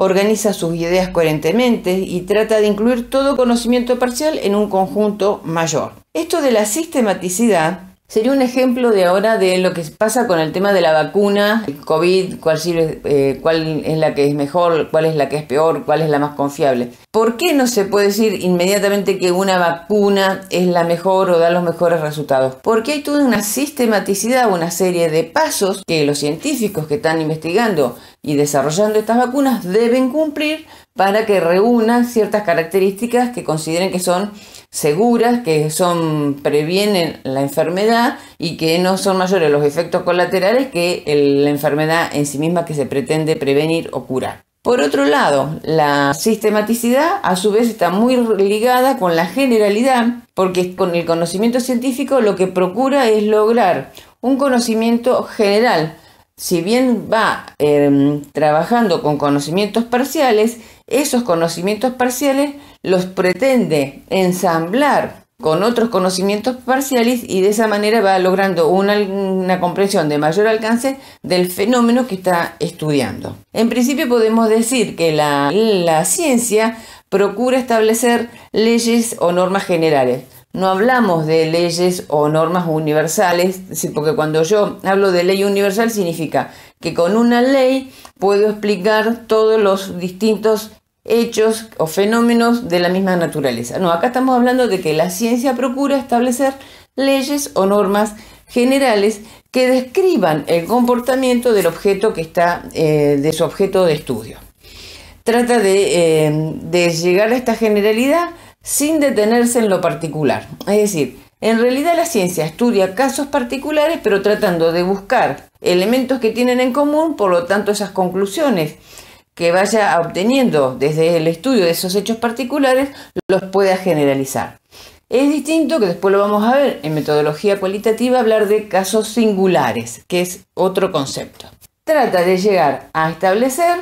organiza sus ideas coherentemente y trata de incluir todo conocimiento parcial en un conjunto mayor. Esto de la sistematicidad Sería un ejemplo de ahora de lo que pasa con el tema de la vacuna, el COVID, cuál, eh, cuál es la que es mejor, cuál es la que es peor, cuál es la más confiable. ¿Por qué no se puede decir inmediatamente que una vacuna es la mejor o da los mejores resultados? Porque hay toda una sistematicidad, una serie de pasos que los científicos que están investigando y desarrollando estas vacunas deben cumplir para que reúnan ciertas características que consideren que son seguras, que son previenen la enfermedad y que no son mayores los efectos colaterales que la enfermedad en sí misma que se pretende prevenir o curar. Por otro lado, la sistematicidad a su vez está muy ligada con la generalidad, porque con el conocimiento científico lo que procura es lograr un conocimiento general. Si bien va em, trabajando con conocimientos parciales, esos conocimientos parciales los pretende ensamblar con otros conocimientos parciales y de esa manera va logrando una, comprensión de mayor alcance del fenómeno que está estudiando. En principio podemos decir que la, la ciencia procura establecer leyes o normas generales. No hablamos de leyes o normas universales, porque cuando yo hablo de ley universal significa que con una ley puedo explicar todos los distintos hechos o fenómenos de la misma naturaleza. No, acá estamos hablando de que la ciencia procura establecer leyes o normas generales que describan el comportamiento del objeto que está, eh, de su objeto de estudio. Trata eh, de llegar a esta generalidad sin detenerse en lo particular. Es decir, en realidad la ciencia estudia casos particulares pero tratando de buscar elementos que tienen en común, por lo tanto esas conclusiones que vaya obteniendo desde el estudio de esos hechos particulares los pueda generalizar. Es distinto, que después lo vamos a ver en metodología cualitativa, hablar de casos singulares, que es otro concepto. Trata de llegar a establecer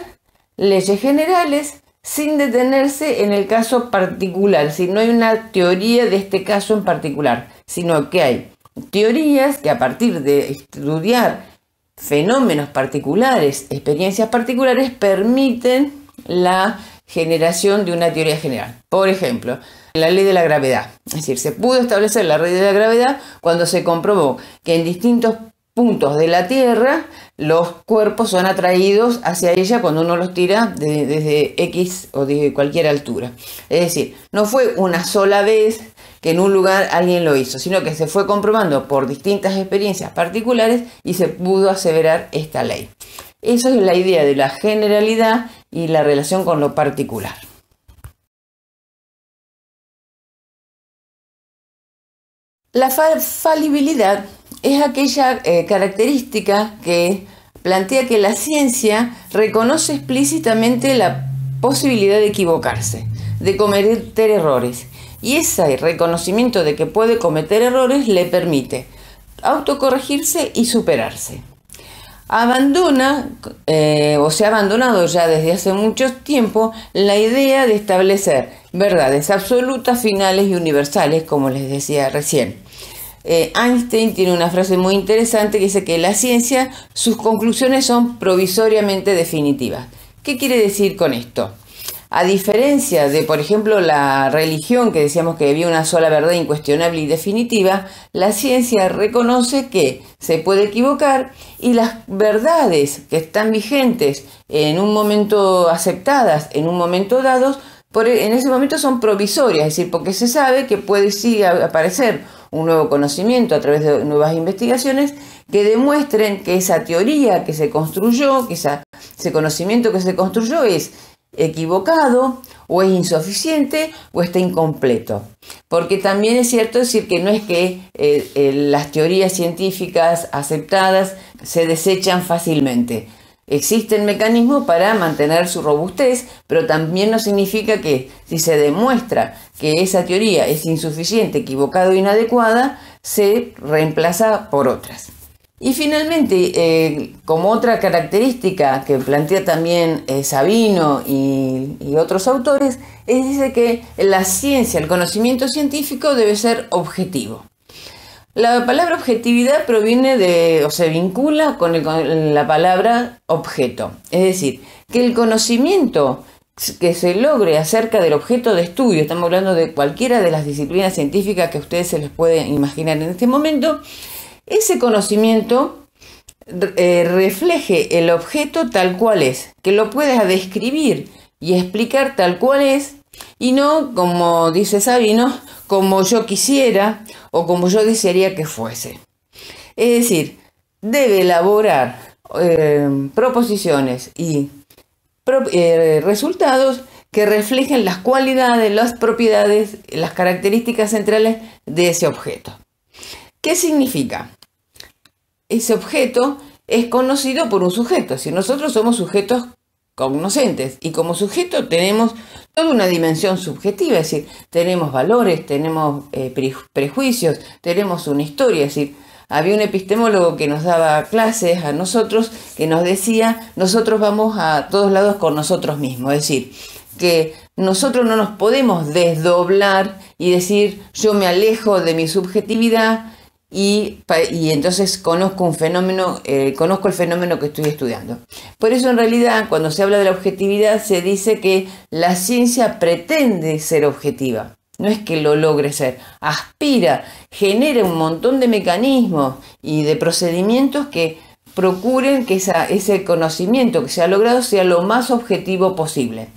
leyes generales sin detenerse en el caso particular, si no hay una teoría de este caso en particular, sino que hay teorías que a partir de estudiar fenómenos particulares, experiencias particulares, permiten la generación de una teoría general. Por ejemplo, la ley de la gravedad. Es decir, se pudo establecer la ley de la gravedad cuando se comprobó que en distintos puntos de la Tierra los cuerpos son atraídos hacia ella cuando uno los tira desde X o de cualquier altura. Es decir, no fue una sola vez que en un lugar alguien lo hizo, sino que se fue comprobando por distintas experiencias particulares y se pudo aseverar esta ley. Esa es la idea de la generalidad y la relación con lo particular. La falibilidad es aquella eh, característica que plantea que la ciencia reconoce explícitamente la posibilidad de equivocarse, de cometer errores y ese reconocimiento de que puede cometer errores le permite autocorregirse y superarse. Abandona eh, o se ha abandonado ya desde hace mucho tiempo la idea de establecer verdades absolutas, finales y universales, como les decía recién. Eh, Einstein tiene una frase muy interesante que dice que la ciencia, sus conclusiones son provisoriamente definitivas. ¿Qué quiere decir con esto? A diferencia de, por ejemplo, la religión, que decíamos que había una sola verdad incuestionable y definitiva, la ciencia reconoce que se puede equivocar y las verdades que están vigentes en un momento aceptadas, en un momento dado, e, en ese momento son provisorias, es decir, porque se sabe que puede sí aparecer un nuevo conocimiento a través de nuevas investigaciones que demuestren que esa teoría que se construyó, que ese conocimiento que se construyó es equivocado o es insuficiente o está incompleto. Porque también es cierto decir que no es que eh, eh, las teorías científicas aceptadas se desechan fácilmente. Existen mecanismos para mantener su robustez, pero también no significa que si se demuestra que esa teoría es insuficiente, equivocada o inadecuada, se reemplaza por otras. Y finalmente, eh, como otra característica que plantea también eh, Sabino y, otros autores, es dice que la ciencia, el conocimiento científico debe ser objetivo. La palabra objetividad proviene de o se vincula con, la palabra objeto, es decir, que el conocimiento que se logre acerca del objeto de estudio, estamos hablando de cualquiera de las disciplinas científicas que ustedes se les pueden imaginar en este momento, ese conocimiento eh, refleje el objeto tal cual es, que lo puedas describir y explicar tal cual es y no, como dice Sabino, como yo quisiera o como yo desearía que fuese. Es decir, debe elaborar eh, proposiciones y eh, resultados que reflejen las cualidades, las propiedades, las características centrales de ese objeto. ¿Qué significa? ese objeto es conocido por un sujeto. Si nosotros somos sujetos cognoscentes y como sujeto tenemos toda una dimensión subjetiva, es decir, tenemos valores, tenemos eh, prejuicios, tenemos una historia, es decir, había un epistemólogo que nos daba clases a nosotros que nos decía, nosotros vamos a todos lados con nosotros mismos, es decir, que nosotros no nos podemos desdoblar y decir, yo me alejo de mi subjetividad, y, entonces conozco un fenómeno, eh, conozco el fenómeno que estoy estudiando. Por eso en realidad cuando se habla de la objetividad se dice que la ciencia pretende ser objetiva. No es que lo logre ser, aspira, genera un montón de mecanismos y de procedimientos que procuren que ese conocimiento que se ha logrado sea lo más objetivo posible.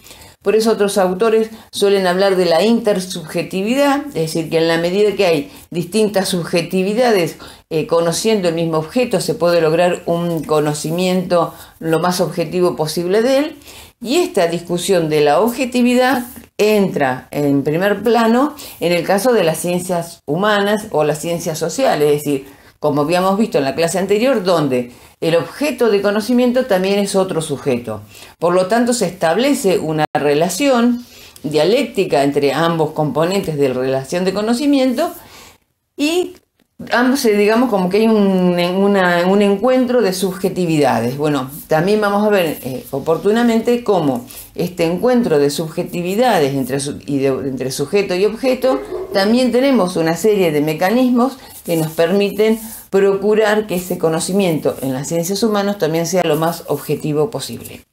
Por eso otros autores suelen hablar de la intersubjetividad, es decir, que en la medida que hay distintas subjetividades eh, conociendo el mismo objeto, se puede lograr un conocimiento lo más objetivo posible de él. Y esta discusión de la objetividad entra en primer plano en el caso de las ciencias humanas o las ciencias sociales, es decir, como habíamos visto en la clase anterior, donde el objeto de conocimiento también es otro sujeto. Por lo tanto, se establece una relación dialéctica entre ambos componentes de la relación de conocimiento y ambos, eh, digamos, como que hay un, encuentro de subjetividades. Bueno, también vamos a ver eh, oportunamente cómo este encuentro de subjetividades entre sujeto y objeto, también tenemos una serie de mecanismos que nos permiten procurar que ese conocimiento en las ciencias humanas también sea lo más objetivo posible.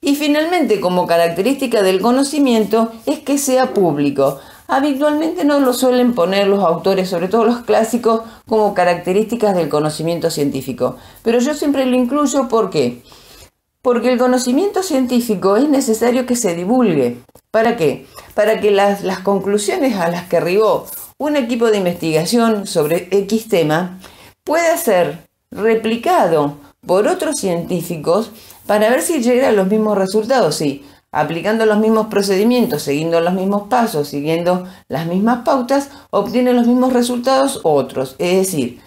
Y finalmente, como característica del conocimiento, es que sea público. Habitualmente no lo suelen poner los autores, sobre todo los clásicos, como características del conocimiento científico. Pero yo siempre lo incluyo porque porque el conocimiento científico es necesario que se divulgue. ¿Para qué? Para que las, las conclusiones a las que arribó un equipo de investigación sobre X tema puede ser replicado por otros científicos para ver si llega a los mismos resultados, Si, aplicando los mismos procedimientos, siguiendo los mismos pasos, siguiendo las mismas pautas, obtienen los mismos resultados otros. Es decir,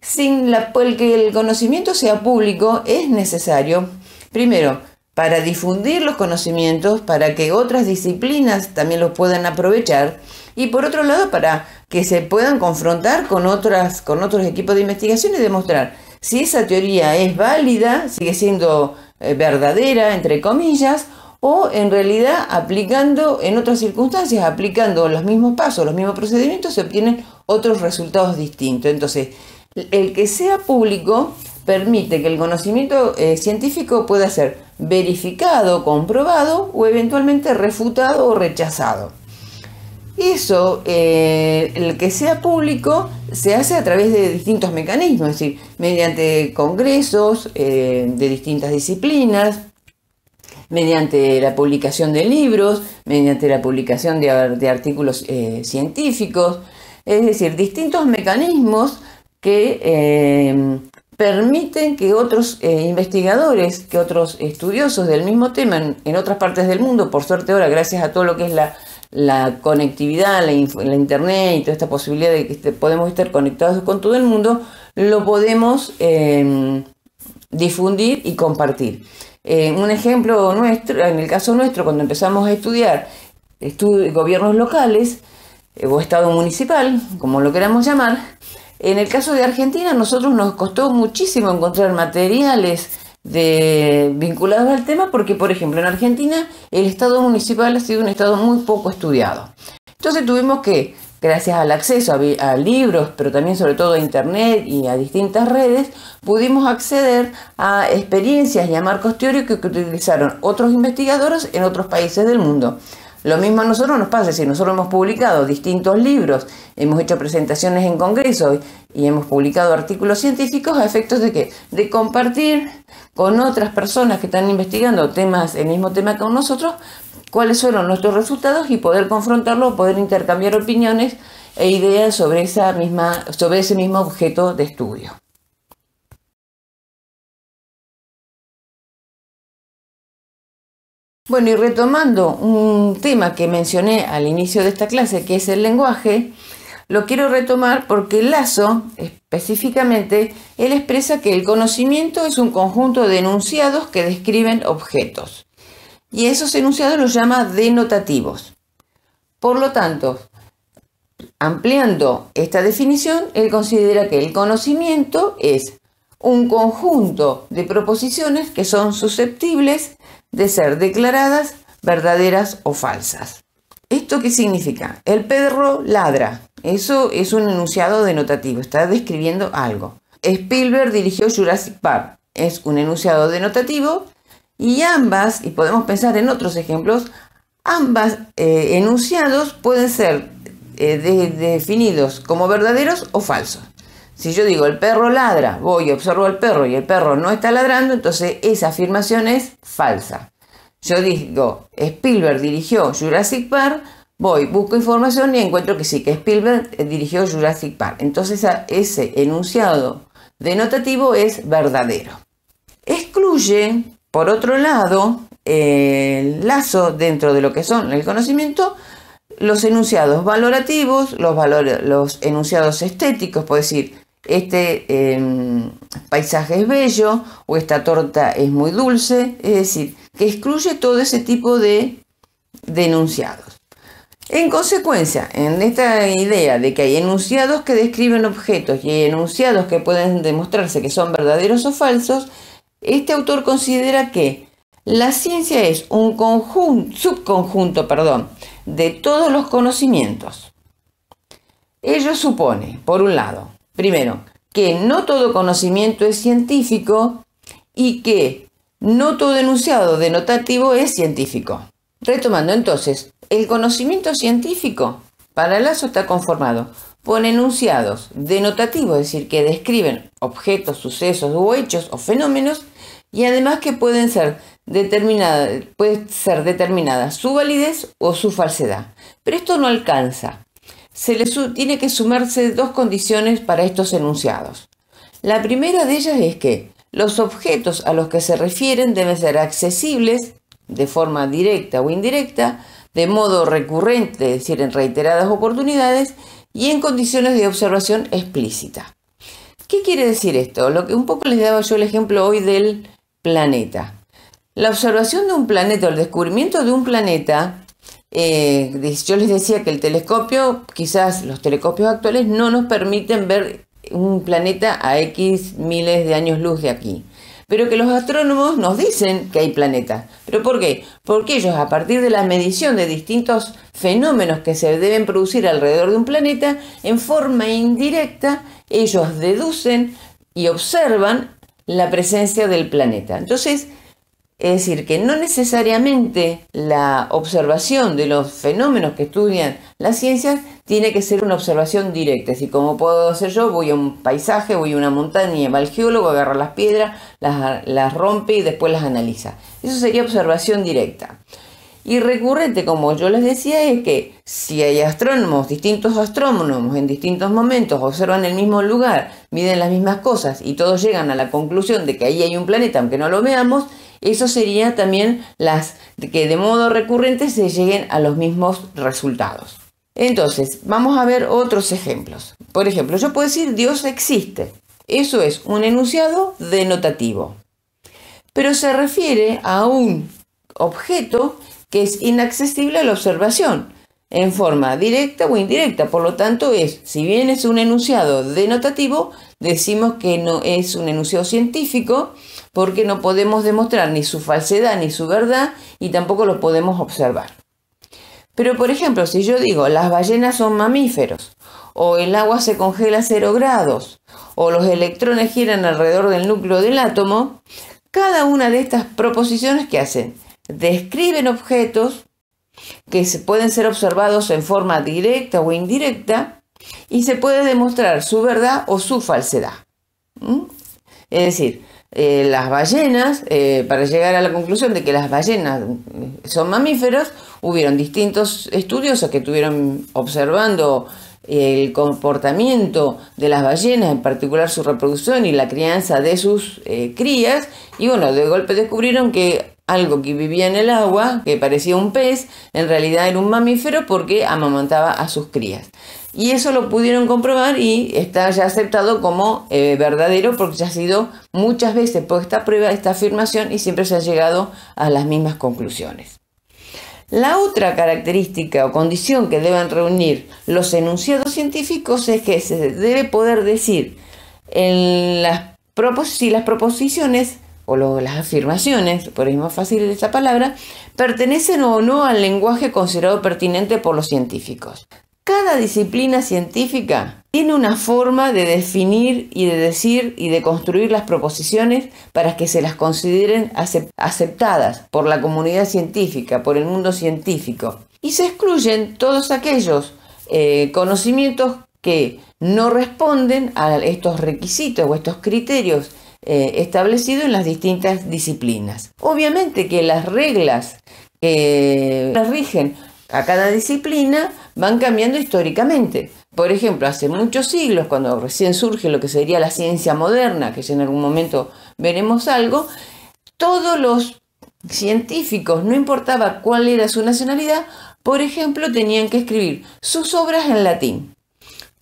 sin la, que el conocimiento sea público es necesario, primero, para difundir los conocimientos, para que otras disciplinas también los puedan aprovechar y por otro lado para que se puedan confrontar con, otras, con otros equipos de investigación y demostrar si esa teoría es válida, sigue siendo eh, verdadera, entre comillas, o en realidad aplicando en otras circunstancias, aplicando los mismos pasos, los mismos procedimientos, se obtienen otros resultados distintos. Entonces, el que sea público permite que el conocimiento eh, científico pueda ser verificado, comprobado o eventualmente refutado o rechazado. Eso, eh, el que sea público, se hace a través de distintos mecanismos, es decir, mediante congresos eh, de distintas disciplinas, mediante la publicación de libros, mediante la publicación de, artículos eh, científicos, es decir, distintos mecanismos que permiten que otros eh, investigadores, que otros estudiosos del mismo tema en, otras partes del mundo, por suerte ahora, gracias a todo lo que es la, conectividad, la, internet y toda esta posibilidad de que este, podemos estar conectados con todo el mundo, lo podemos em, difundir y compartir. Eh, un ejemplo nuestro, en el caso nuestro, cuando empezamos a estudiar gobiernos locales eh, o estado municipal, como lo queramos llamar, en el caso de Argentina, nosotros nos costó muchísimo encontrar materiales vinculados al tema porque, por ejemplo, en Argentina el Estado municipal ha sido un Estado muy poco estudiado. Entonces tuvimos que, gracias al acceso a libros, pero también sobre todo a Internet y a distintas redes, pudimos acceder a experiencias y a marcos teóricos que utilizaron otros investigadores en otros países del mundo. Lo mismo a nosotros nos pasa, si nosotros hemos publicado distintos libros, hemos hecho presentaciones en congresos y hemos publicado artículos científicos a efectos de que de compartir con otras personas que están investigando temas el mismo tema que con nosotros, cuáles fueron nuestros resultados y poder confrontarlo, poder intercambiar opiniones e ideas sobre esa misma sobre ese mismo objeto de estudio. Bueno, y retomando un tema que mencioné al inicio de esta clase, que es el lenguaje, lo quiero retomar porque Lazo, específicamente, él expresa que el conocimiento es un conjunto de enunciados que describen objetos. Y esos enunciados los llama denotativos. Por lo tanto, ampliando esta definición, él considera que el conocimiento es un conjunto de proposiciones que son susceptibles de ser declaradas verdaderas o falsas. ¿Esto qué significa? El perro ladra. Eso es un enunciado denotativo, está describiendo algo. Spielberg dirigió Jurassic Park. Es un enunciado denotativo y ambas, y podemos pensar en otros ejemplos, ambas eh, enunciados pueden ser eh, definidos como verdaderos o falsos. Si yo digo el perro ladra, voy y observo al perro y el perro no está ladrando, entonces esa afirmación es falsa. Yo digo Spielberg dirigió Jurassic Park, voy, busco información y encuentro que sí, que Spielberg eh, dirigió Jurassic Park. Entonces ese enunciado denotativo es verdadero. Excluye, por otro lado, el lazo dentro de lo que son el conocimiento, los enunciados valorativos, los, los enunciados estéticos, por decir, este em, paisaje es bello o esta torta es muy dulce, es decir, que excluye todo ese tipo de denunciados. En consecuencia, en esta idea de que hay enunciados que describen objetos y hay enunciados que pueden demostrarse que son verdaderos o falsos, este autor considera que la ciencia es un conjunto, subconjunto perdón, de todos los conocimientos. Ello supone, por un lado, primero, que no todo conocimiento es científico y que no todo enunciado denotativo es científico. Retomando entonces, el conocimiento científico para Lazo está conformado por enunciados denotativos, es decir, que describen objetos, sucesos o hechos o fenómenos, y además que pueden ser determinadas puede ser determinada su validez o su falsedad. Pero esto no alcanza se le tiene que sumarse dos condiciones para estos enunciados. La primera de ellas es que los objetos a los que se refieren deben ser accesibles de forma directa o indirecta, de modo recurrente, es decir, en reiteradas oportunidades y en condiciones de observación explícita. ¿Qué quiere decir esto? Lo que un poco les daba yo el ejemplo hoy del planeta. La observación de un planeta, el descubrimiento de un planeta, eh, yo les decía que el telescopio, quizás los telescopios actuales no nos permiten ver un planeta a X miles de años luz de aquí. Pero que los astrónomos nos dicen que hay planetas. ¿Pero por qué? Porque ellos a partir de la medición de distintos fenómenos que se deben producir alrededor de un planeta, en forma indirecta, ellos deducen y observan la presencia del planeta. Entonces, es decir, que no necesariamente la observación de los fenómenos que estudian las ciencias tiene que ser una observación directa. Si como puedo hacer yo, voy a un paisaje, voy a una montaña va el geólogo, agarra las piedras, las, las rompe y después las analiza. Eso sería observación directa. Y recurrente, como yo les decía, es que si hay astrónomos, distintos astrónomos en distintos momentos observan el mismo lugar, miden las mismas cosas y todos llegan a la conclusión de que ahí hay un planeta, aunque no lo veamos, eso sería también las que de modo recurrente se lleguen a los mismos resultados. Entonces, vamos a ver otros ejemplos. Por ejemplo, yo puedo decir Dios existe. Eso es un enunciado denotativo. Pero se refiere a un objeto que es inaccesible a la observación en forma directa o indirecta. Por lo tanto, es, si bien es un enunciado denotativo, decimos que no es un enunciado científico porque no podemos demostrar ni su falsedad ni su verdad y tampoco lo podemos observar. Pero, por ejemplo, si yo digo las ballenas son mamíferos, o el agua se congela a cero grados, o los electrones giran alrededor del núcleo del átomo, cada una de estas proposiciones que hacen describen objetos que se pueden ser observados en forma directa o indirecta y se puede demostrar su verdad o su falsedad. Es decir, eh, las ballenas, eh, para llegar a la conclusión de que las ballenas eh, son mamíferos, hubieron distintos estudios que estuvieron observando el comportamiento de las ballenas, en particular su reproducción y la crianza de sus crías, y bueno, de golpe descubrieron que algo que vivía en el agua, que parecía un pez, en realidad era un mamífero porque amamantaba a sus crías. Y eso lo pudieron comprobar y está ya aceptado como eh, verdadero porque se ha sido muchas veces puesta esta prueba, esta afirmación y siempre se ha llegado a las mismas conclusiones. La otra característica o condición que deben reunir los enunciados científicos es que se debe poder decir en las si las proposiciones o las afirmaciones, por es más fácil esta palabra, pertenecen o no al lenguaje considerado pertinente por los científicos. Cada disciplina científica tiene una forma de definir y de decir y de construir las proposiciones para que se las consideren aceptadas por la comunidad científica, por el mundo científico. Y se excluyen todos aquellos eh, conocimientos que no responden a estos requisitos o estos criterios eh, establecido en las distintas disciplinas. Obviamente que las reglas que las rigen a cada disciplina van cambiando históricamente. Por ejemplo, hace muchos siglos, cuando recién surge lo que sería la ciencia moderna, que ya en algún momento veremos algo, todos los científicos, no importaba cuál era su nacionalidad, por ejemplo, tenían que escribir sus obras en latín,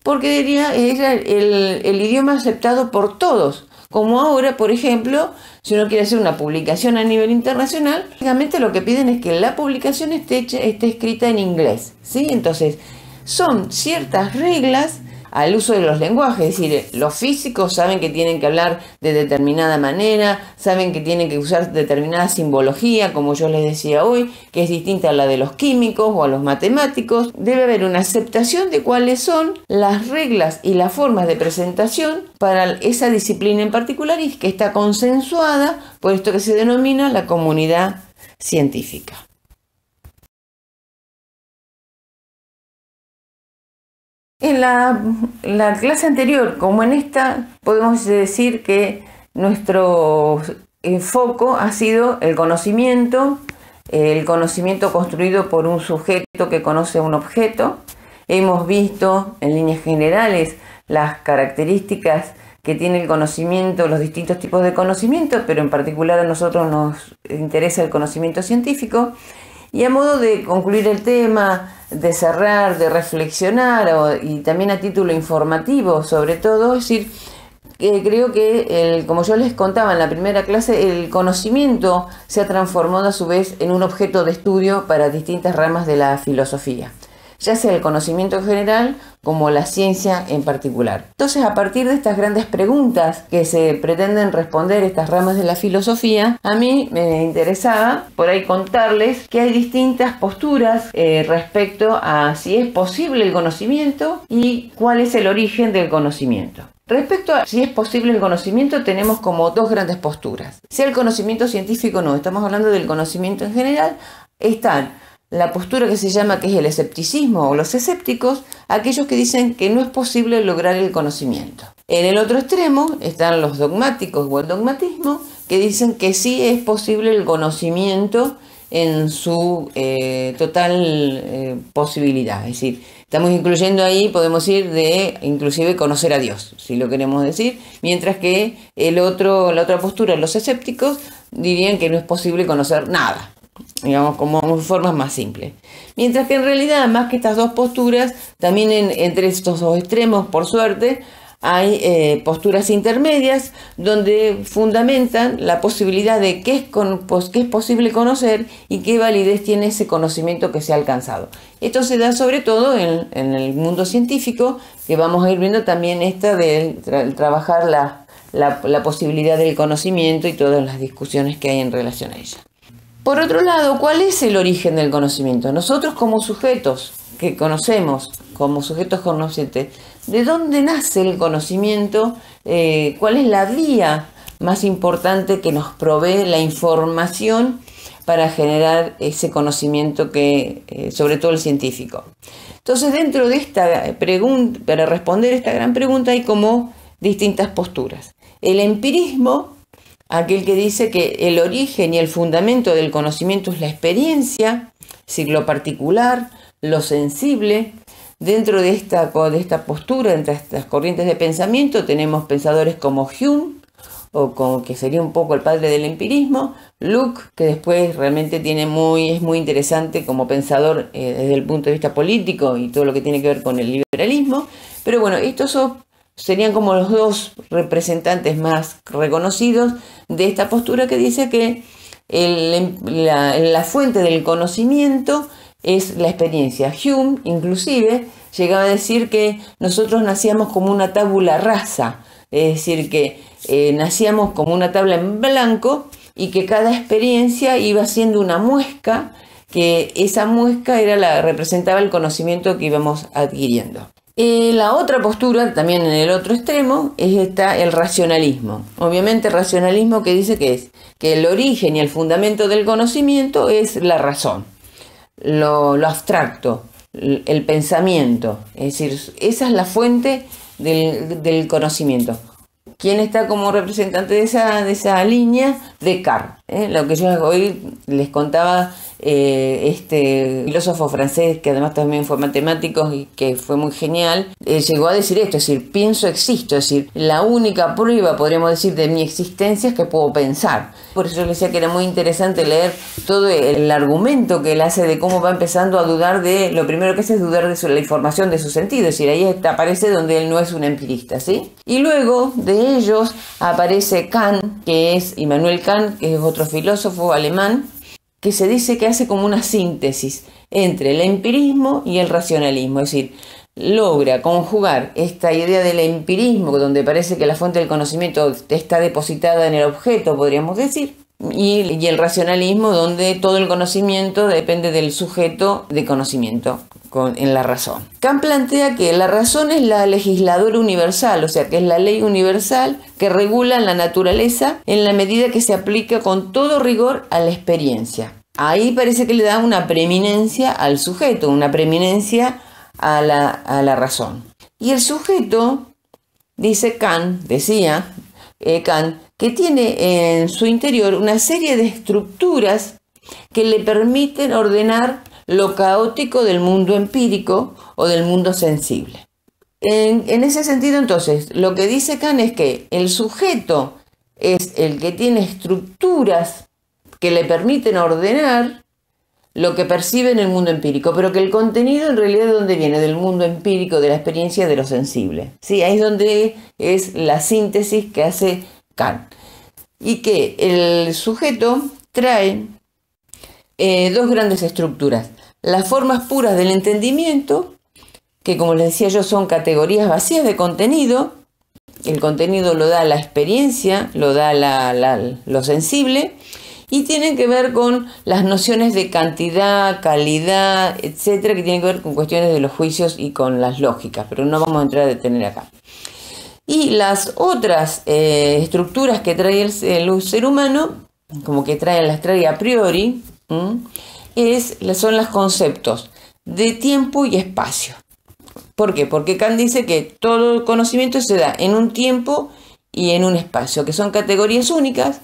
porque era el idioma aceptado por todos. Como ahora, por ejemplo, si uno quiere hacer una publicación a nivel internacional, básicamente lo que piden es que la publicación esté, esté escrita en inglés. ¿sí? Entonces, son ciertas reglas al uso de los lenguajes, es decir, los físicos saben que tienen que hablar de determinada manera, saben que tienen que usar determinada simbología, como yo les decía hoy, que es distinta a la de los químicos o a los matemáticos. Debe haber una aceptación de cuáles son las reglas y las formas de presentación para esa disciplina en particular y que está consensuada por esto que se denomina la comunidad científica. En la, clase anterior, como en esta, podemos decir que nuestro eh, foco ha sido el conocimiento, el conocimiento construido por un sujeto que conoce un objeto. Hemos visto en líneas generales las características que tiene el conocimiento, los distintos tipos de conocimiento, pero en particular a nosotros nos interesa el conocimiento científico y a modo de concluir el tema, de cerrar, de reflexionar y también a título informativo sobre todo, es decir, que creo que, como yo les contaba en la primera clase, el conocimiento se ha transformado a su vez en un objeto de estudio para distintas ramas de la filosofía ya sea el conocimiento en general como la ciencia en particular. Entonces, a partir de estas grandes preguntas que se pretenden responder estas ramas de la filosofía, a mí me interesaba por ahí contarles que hay distintas posturas eh, respecto a si es posible el conocimiento y cuál es el origen del conocimiento. Respecto a si es posible el conocimiento, tenemos como dos grandes posturas. Si el conocimiento científico no, estamos hablando del conocimiento en general, están la postura que se llama que es el escepticismo o los escépticos, aquellos que dicen que no es posible lograr el conocimiento. En el otro extremo están los dogmáticos o el dogmatismo, que dicen que sí es posible el conocimiento en su eh, total eh, posibilidad. Es decir, estamos incluyendo ahí, podemos ir de inclusive conocer a Dios, si lo queremos decir, mientras que el otro, la otra postura, los escépticos, dirían que no es posible conocer nada digamos, como formas más simples. Mientras que en realidad, más que estas dos posturas, también entre estos dos extremos, por suerte, hay eh, posturas intermedias donde fundamentan la posibilidad de qué es, es posible conocer y qué validez tiene ese conocimiento que se ha alcanzado. Esto se da sobre todo en, el mundo científico, que vamos a ir viendo también esta de trabajar la posibilidad del conocimiento y todas las discusiones que hay en relación a ella. Por otro lado, ¿cuál es el origen del conocimiento? Nosotros como sujetos que conocemos, como sujetos conocientes, ¿de dónde nace el conocimiento? Eh, ¿Cuál es la vía más importante que nos provee la información para generar ese conocimiento que, eh, sobre todo el científico? Entonces, dentro de esta pregunta, para responder esta gran pregunta hay como distintas posturas. El empirismo aquel que dice que el origen y el fundamento del conocimiento es la experiencia, lo particular, lo sensible. Dentro de esta, de esta postura, entre estas corrientes de pensamiento, tenemos pensadores como Hume, o como que sería un poco el padre del empirismo, Luke, que después realmente tiene muy, es muy interesante como pensador eh, desde el punto de vista político y todo lo que tiene que ver con el liberalismo. Pero bueno, estos son serían como los dos representantes más reconocidos de esta postura que dice que em, la, fuente del conocimiento es la experiencia. Hume, inclusive, llegaba a decir que nosotros nacíamos como una tabula rasa, es decir, que eh, nacíamos como una tabla en blanco y que cada experiencia iba siendo una muesca, que esa muesca era la, representaba el conocimiento que íbamos adquiriendo. Eh, la otra postura, también en el otro extremo, es el racionalismo. Obviamente racionalismo que dice que es que el origen y el fundamento del conocimiento es la razón, lo, abstracto, el pensamiento. Es decir, esa es la fuente del, conocimiento. ¿Quién está como representante de esa línea? de Carr. ¿eh? Lo que yo hoy les contaba, eh, este filósofo francés, que además también fue matemático y que fue muy genial, eh, llegó a decir esto, es decir, pienso, existo, es decir, la única prueba, podríamos decir, de mi existencia es que puedo pensar. Por eso yo les decía que era muy interesante leer todo el argumento que él hace de cómo va empezando a dudar de, lo primero que hace es dudar de la información de su sentido, es decir, ahí aparece donde él no es un empirista, ¿sí? Y luego de ellos aparece Kant, que es Immanuel Kant, que es otro filósofo alemán, que se dice que hace como una síntesis entre el empirismo y el racionalismo, es decir, logra conjugar esta idea del empirismo, donde parece que la fuente del conocimiento está depositada en el objeto, podríamos decir, y el racionalismo, donde todo el conocimiento depende del sujeto de conocimiento en la razón. Kant plantea que la razón es la legisladora universal, o sea que es la ley universal que regula la naturaleza en la medida que se aplica con todo rigor a la experiencia. Ahí parece que le da una preeminencia al sujeto, una preeminencia a la, razón. Y el sujeto, dice Kant, decía eh, Kant, que tiene en su interior una serie de estructuras que le permiten ordenar lo caótico del mundo empírico o del mundo sensible. En, ese sentido, entonces, lo que dice Kant es que el sujeto es el que tiene estructuras que le permiten ordenar lo que percibe en el mundo empírico, pero que el contenido en realidad de dónde viene, del mundo empírico, de la experiencia, de lo sensible. Sí, ahí es donde es la síntesis que hace Kant. Y que el sujeto trae eh, dos grandes estructuras las formas puras del entendimiento, que como les decía yo son categorías vacías de contenido, el contenido lo da la experiencia, lo da lo sensible, y tienen que ver con las nociones de cantidad, calidad, etcétera, que tienen que ver con cuestiones de los juicios y con las lógicas, pero no vamos a entrar a detener acá. Y las otras eh, estructuras que trae el, ser humano, como que trae, las trae a priori, es, son los conceptos de tiempo y espacio. ¿Por qué? Porque Kant dice que todo el conocimiento se da en un tiempo y en un espacio, que son categorías únicas,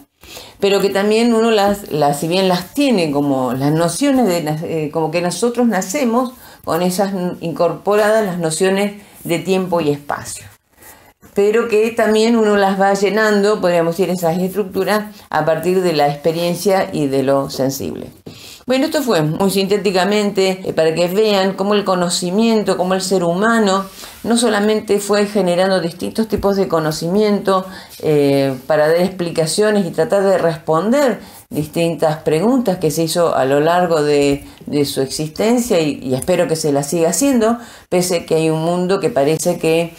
pero que también uno las, las si bien las tiene como las nociones, de, eh, como que nosotros nacemos con esas incorporadas las nociones de tiempo y espacio pero que también uno las va llenando, podríamos decir, esas estructuras a partir de la experiencia y de lo sensible. Bueno, esto fue muy sintéticamente eh, para que vean cómo el conocimiento, cómo el ser humano no solamente fue generando distintos tipos de conocimiento eh, para dar explicaciones y tratar de responder distintas preguntas que se hizo a lo largo de, su existencia y, espero que se la siga haciendo, pese que hay un mundo que parece que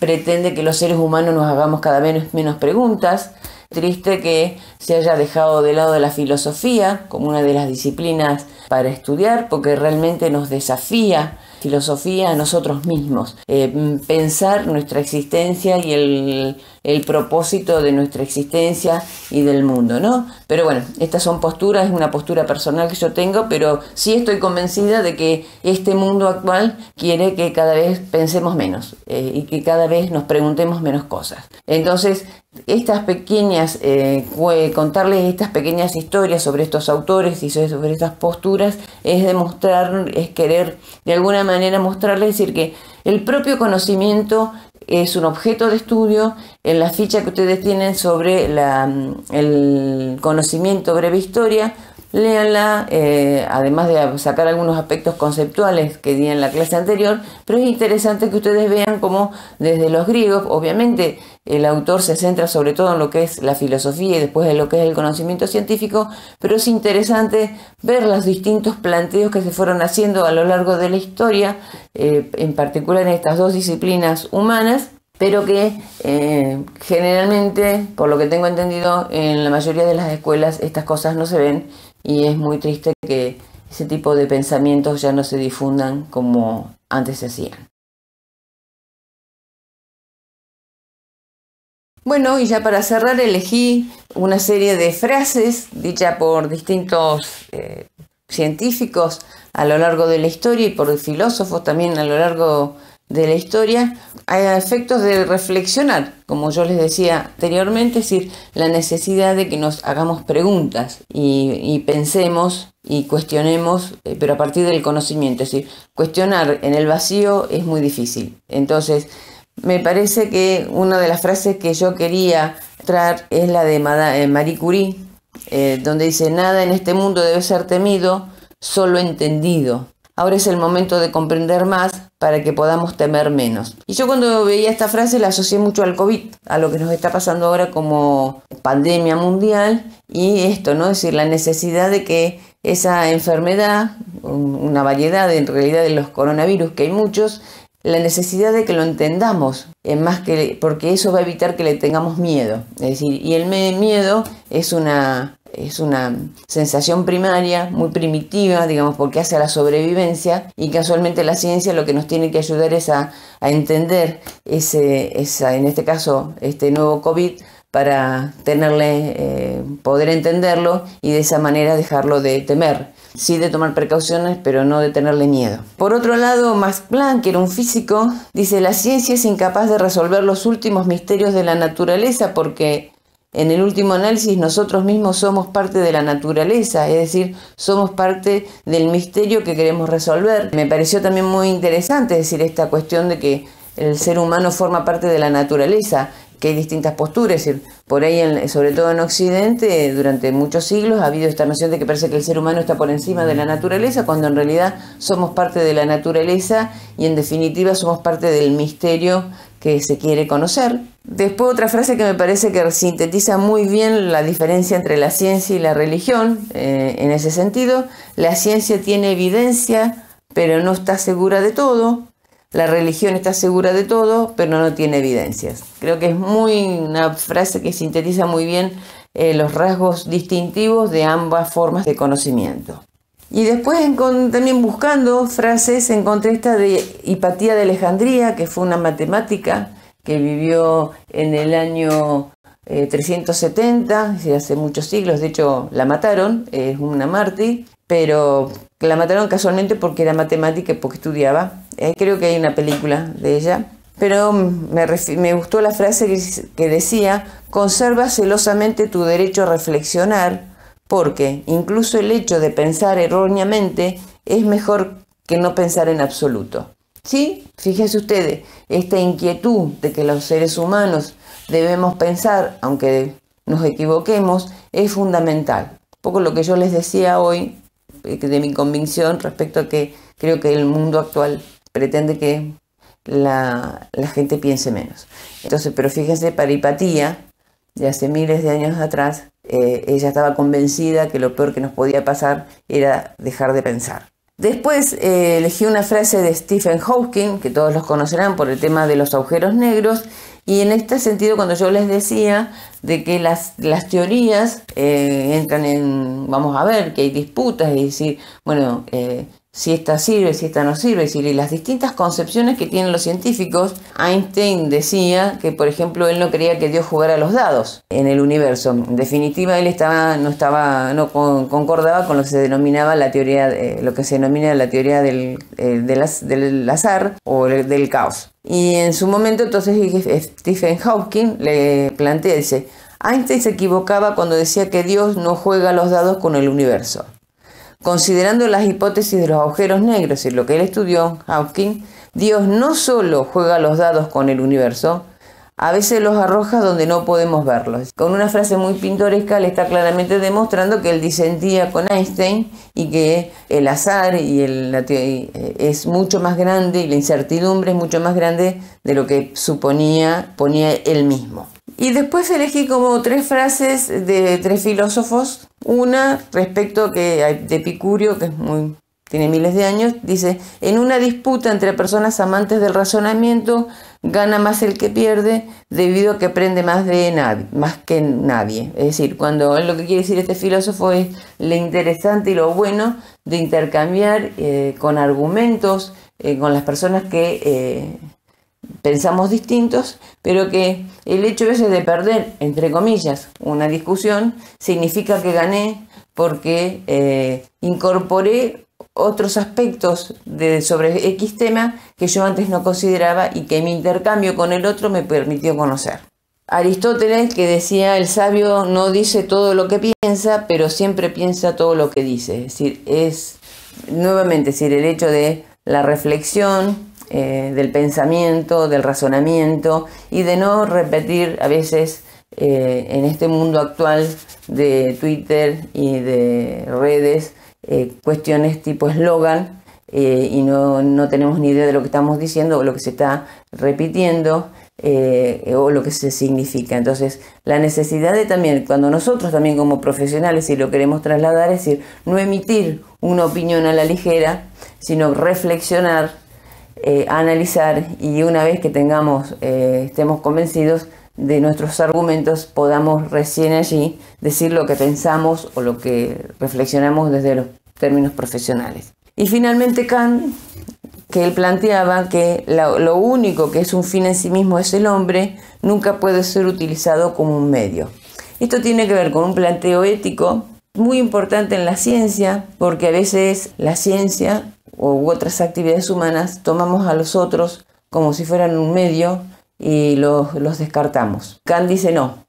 pretende que los seres humanos nos hagamos cada vez menos preguntas, Triste que se haya dejado de lado la filosofía como una de las disciplinas para estudiar porque realmente nos desafía filosofía a nosotros mismos, eh, pensar nuestra existencia y el el propósito de nuestra existencia y del mundo, ¿no? Pero bueno, estas son posturas, es una postura personal que yo tengo, pero sí estoy convencida de que este mundo actual quiere que cada vez pensemos menos eh, y que cada vez nos preguntemos menos cosas. Entonces, estas pequeñas, eh, contarles estas pequeñas historias sobre estos autores y sobre estas posturas es demostrar, es querer de alguna manera mostrarles, decir que el propio conocimiento es un objeto de estudio en la ficha que ustedes tienen sobre mm, el conocimiento breve historia Léanla, eh, además de sacar algunos aspectos conceptuales que di en la clase anterior, pero es interesante que ustedes vean cómo desde los griegos, obviamente el autor se centra sobre todo en lo que es la filosofía y después en lo que es el conocimiento científico, pero es interesante ver los distintos planteos que se fueron haciendo a lo largo de la historia, eh, en particular en estas dos disciplinas humanas pero que eh, generalmente, por lo que tengo entendido, en la mayoría de las escuelas estas cosas no se ven y es muy triste que ese tipo de pensamientos ya no se difundan como antes se hacían. Bueno, y ya para cerrar elegí una serie de frases dichas por distintos eh, científicos a lo largo de la historia y por filósofos también a lo largo de la historia hay efectos de reflexionar, como yo les decía anteriormente, es decir, la necesidad de que nos hagamos preguntas y, pensemos y cuestionemos, eh, pero a partir del conocimiento, es decir, cuestionar en el vacío es muy difícil. Entonces, me parece que una de las frases que yo quería traer es la de eh, Marie Curie, eh, donde dice, nada en este mundo debe ser temido, solo entendido. Ahora es el momento de comprender más para que podamos temer menos. Y yo cuando veía esta frase la asocié mucho al COVID, a lo que nos está pasando ahora como pandemia mundial y esto, ¿no? Es decir, la necesidad de que esa enfermedad, una variedad en realidad de los coronavirus, que hay muchos, la necesidad de que lo entendamos, es eh, más que porque eso va a evitar que le tengamos miedo. Es decir, y el miedo es una, es una sensación primaria, muy primitiva, digamos, porque hace a la sobrevivencia y casualmente la ciencia lo que nos tiene que ayudar es a, a entender ese, esa, en este caso, este nuevo COVID para tenerle, eh, poder entenderlo y de esa manera dejarlo de temer sí de tomar precauciones, pero no de tenerle miedo. Por otro lado, Max Planck, que era un físico, dice, la ciencia es incapaz de resolver los últimos misterios de la naturaleza porque en el último análisis nosotros mismos somos parte de la naturaleza, es decir, somos parte del misterio que queremos resolver. Me pareció también muy interesante decir esta cuestión de que el ser humano forma parte de la naturaleza que hay distintas posturas. Es por ahí, sobre todo en Occidente, durante muchos siglos ha habido esta noción de que parece que el ser humano está por encima de la naturaleza, cuando en realidad somos parte de la naturaleza y en definitiva somos parte del misterio que se quiere conocer. Después otra frase que me parece que sintetiza muy bien la diferencia entre la ciencia y la religión, eh, en ese sentido, la ciencia tiene evidencia, pero no está segura de todo, la religión está segura de todo, pero no tiene evidencias. Creo que es muy una frase que sintetiza muy bien eh, los rasgos distintivos de ambas formas de conocimiento. Y después también buscando frases encontré esta de Hipatía de Alejandría, que fue una matemática que vivió en el año 370, eh, hace muchos siglos, de hecho la mataron, es una mártir, pero la mataron casualmente porque era matemática y porque estudiaba eh, creo que hay una película de ella, pero me, gustó la frase que, que decía, conserva celosamente tu derecho a reflexionar, porque incluso el hecho de pensar erróneamente es mejor que no pensar en absoluto. ¿Sí? Fíjense ustedes, esta inquietud de que los seres humanos debemos pensar, aunque nos equivoquemos, es fundamental. Un poco lo que yo les decía hoy eh, de mi convicción respecto a que creo que el mundo actual pretende que la, gente piense menos. Entonces, pero fíjense, Paripatía, de hace miles de años atrás, eh, ella estaba convencida que lo peor que nos podía pasar era dejar de pensar. Después eh, elegí una frase de Stephen Hawking, que todos los conocerán por el tema de los agujeros negros, y en este sentido cuando yo les decía de que las, las teorías eh, entran en, vamos a ver, que hay disputas, y decir, bueno, si esta sirve, si esta no sirve, y las distintas concepciones que tienen los científicos. Einstein decía que, por ejemplo, él no quería que Dios jugara los dados en el universo. En definitiva, él estaba, no estaba, no concordaba con lo que se denominaba la teoría, eh, lo que se denomina la teoría del, eh, del, azar o del caos. Y en su momento, entonces Stephen Hawking le plantea, dice, Einstein se equivocaba cuando decía que Dios no juega los dados con el universo. Considerando las hipótesis de los agujeros negros y lo que él estudió, Hawking, Dios no solo juega los dados con el universo, a veces los arroja donde no podemos verlos. Con una frase muy pintoresca le está claramente demostrando que él disentía con Einstein y que el azar y el, eh, es mucho más grande y la incertidumbre es mucho más grande de lo que suponía ponía él mismo. Y después elegí como tres frases de tres filósofos. Una respecto que de Epicurio, que es muy tiene miles de años, dice, en una disputa entre personas amantes del razonamiento, gana más el que pierde debido a que aprende más, de nadie, más que nadie. Es decir, cuando lo que quiere decir este filósofo es lo interesante y lo bueno de intercambiar eh, con argumentos eh, con las personas que eh, pensamos distintos, pero que el hecho ese de perder, entre comillas, una discusión, significa que gané porque eh, incorporé otros aspectos de, sobre X tema que yo antes no consideraba y que mi intercambio con el otro me permitió conocer. Aristóteles que decía el sabio no dice todo lo que piensa, pero siempre piensa todo lo que dice. Es decir, es nuevamente el hecho de la reflexión, eh, del pensamiento, del razonamiento y de no repetir a veces eh, en este mundo actual de Twitter y de redes eh, cuestiones tipo eslogan y no, no, tenemos ni idea de lo que estamos diciendo o lo que se está repitiendo. o lo que se significa. Entonces, la necesidad de también, cuando nosotros también como profesionales, si lo queremos trasladar, es decir, no emitir una opinión a la ligera, sino reflexionar eh, analizar y una vez que tengamos, eh, estemos convencidos de nuestros argumentos, podamos recién allí decir lo que pensamos o lo que reflexionamos desde los términos profesionales. Y finalmente Kant, que él planteaba que lo único que es un fin en sí mismo es el hombre, nunca puede ser utilizado como un medio. Esto tiene que ver con un planteo ético muy importante en la ciencia, porque a veces la ciencia u otras actividades humanas, tomamos a los otros como si fueran un medio y los, descartamos. Kant dice no,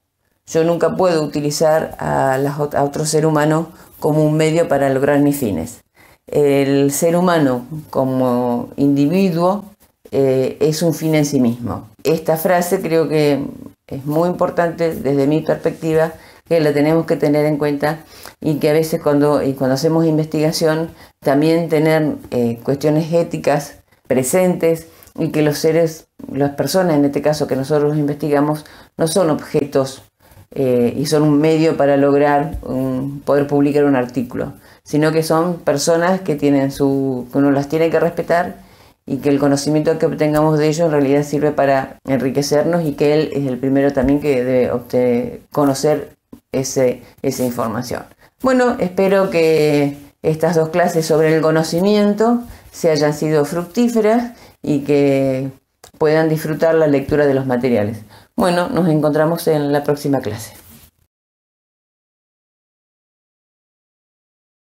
yo nunca puedo utilizar a, las, a, otro ser humano como un medio para lograr mis fines. El ser humano como individuo eh, es un fin en sí mismo. Esta frase creo que es muy importante desde mi perspectiva, que la tenemos que tener en cuenta y que a veces cuando, y hacemos investigación también tener eh, cuestiones éticas presentes y que los seres, las personas en este caso que nosotros investigamos, no son objetos eh, y son un medio para lograr poder publicar un artículo, sino que son personas que, tienen su, uno las tiene que respetar y que el conocimiento que obtengamos de ellos en realidad sirve para enriquecernos y que él es el primero también que debe conocer ese, esa información. Bueno, espero que estas dos clases sobre el conocimiento se hayan sido fructíferas y que puedan disfrutar la lectura de los materiales. Bueno, nos encontramos en la próxima clase.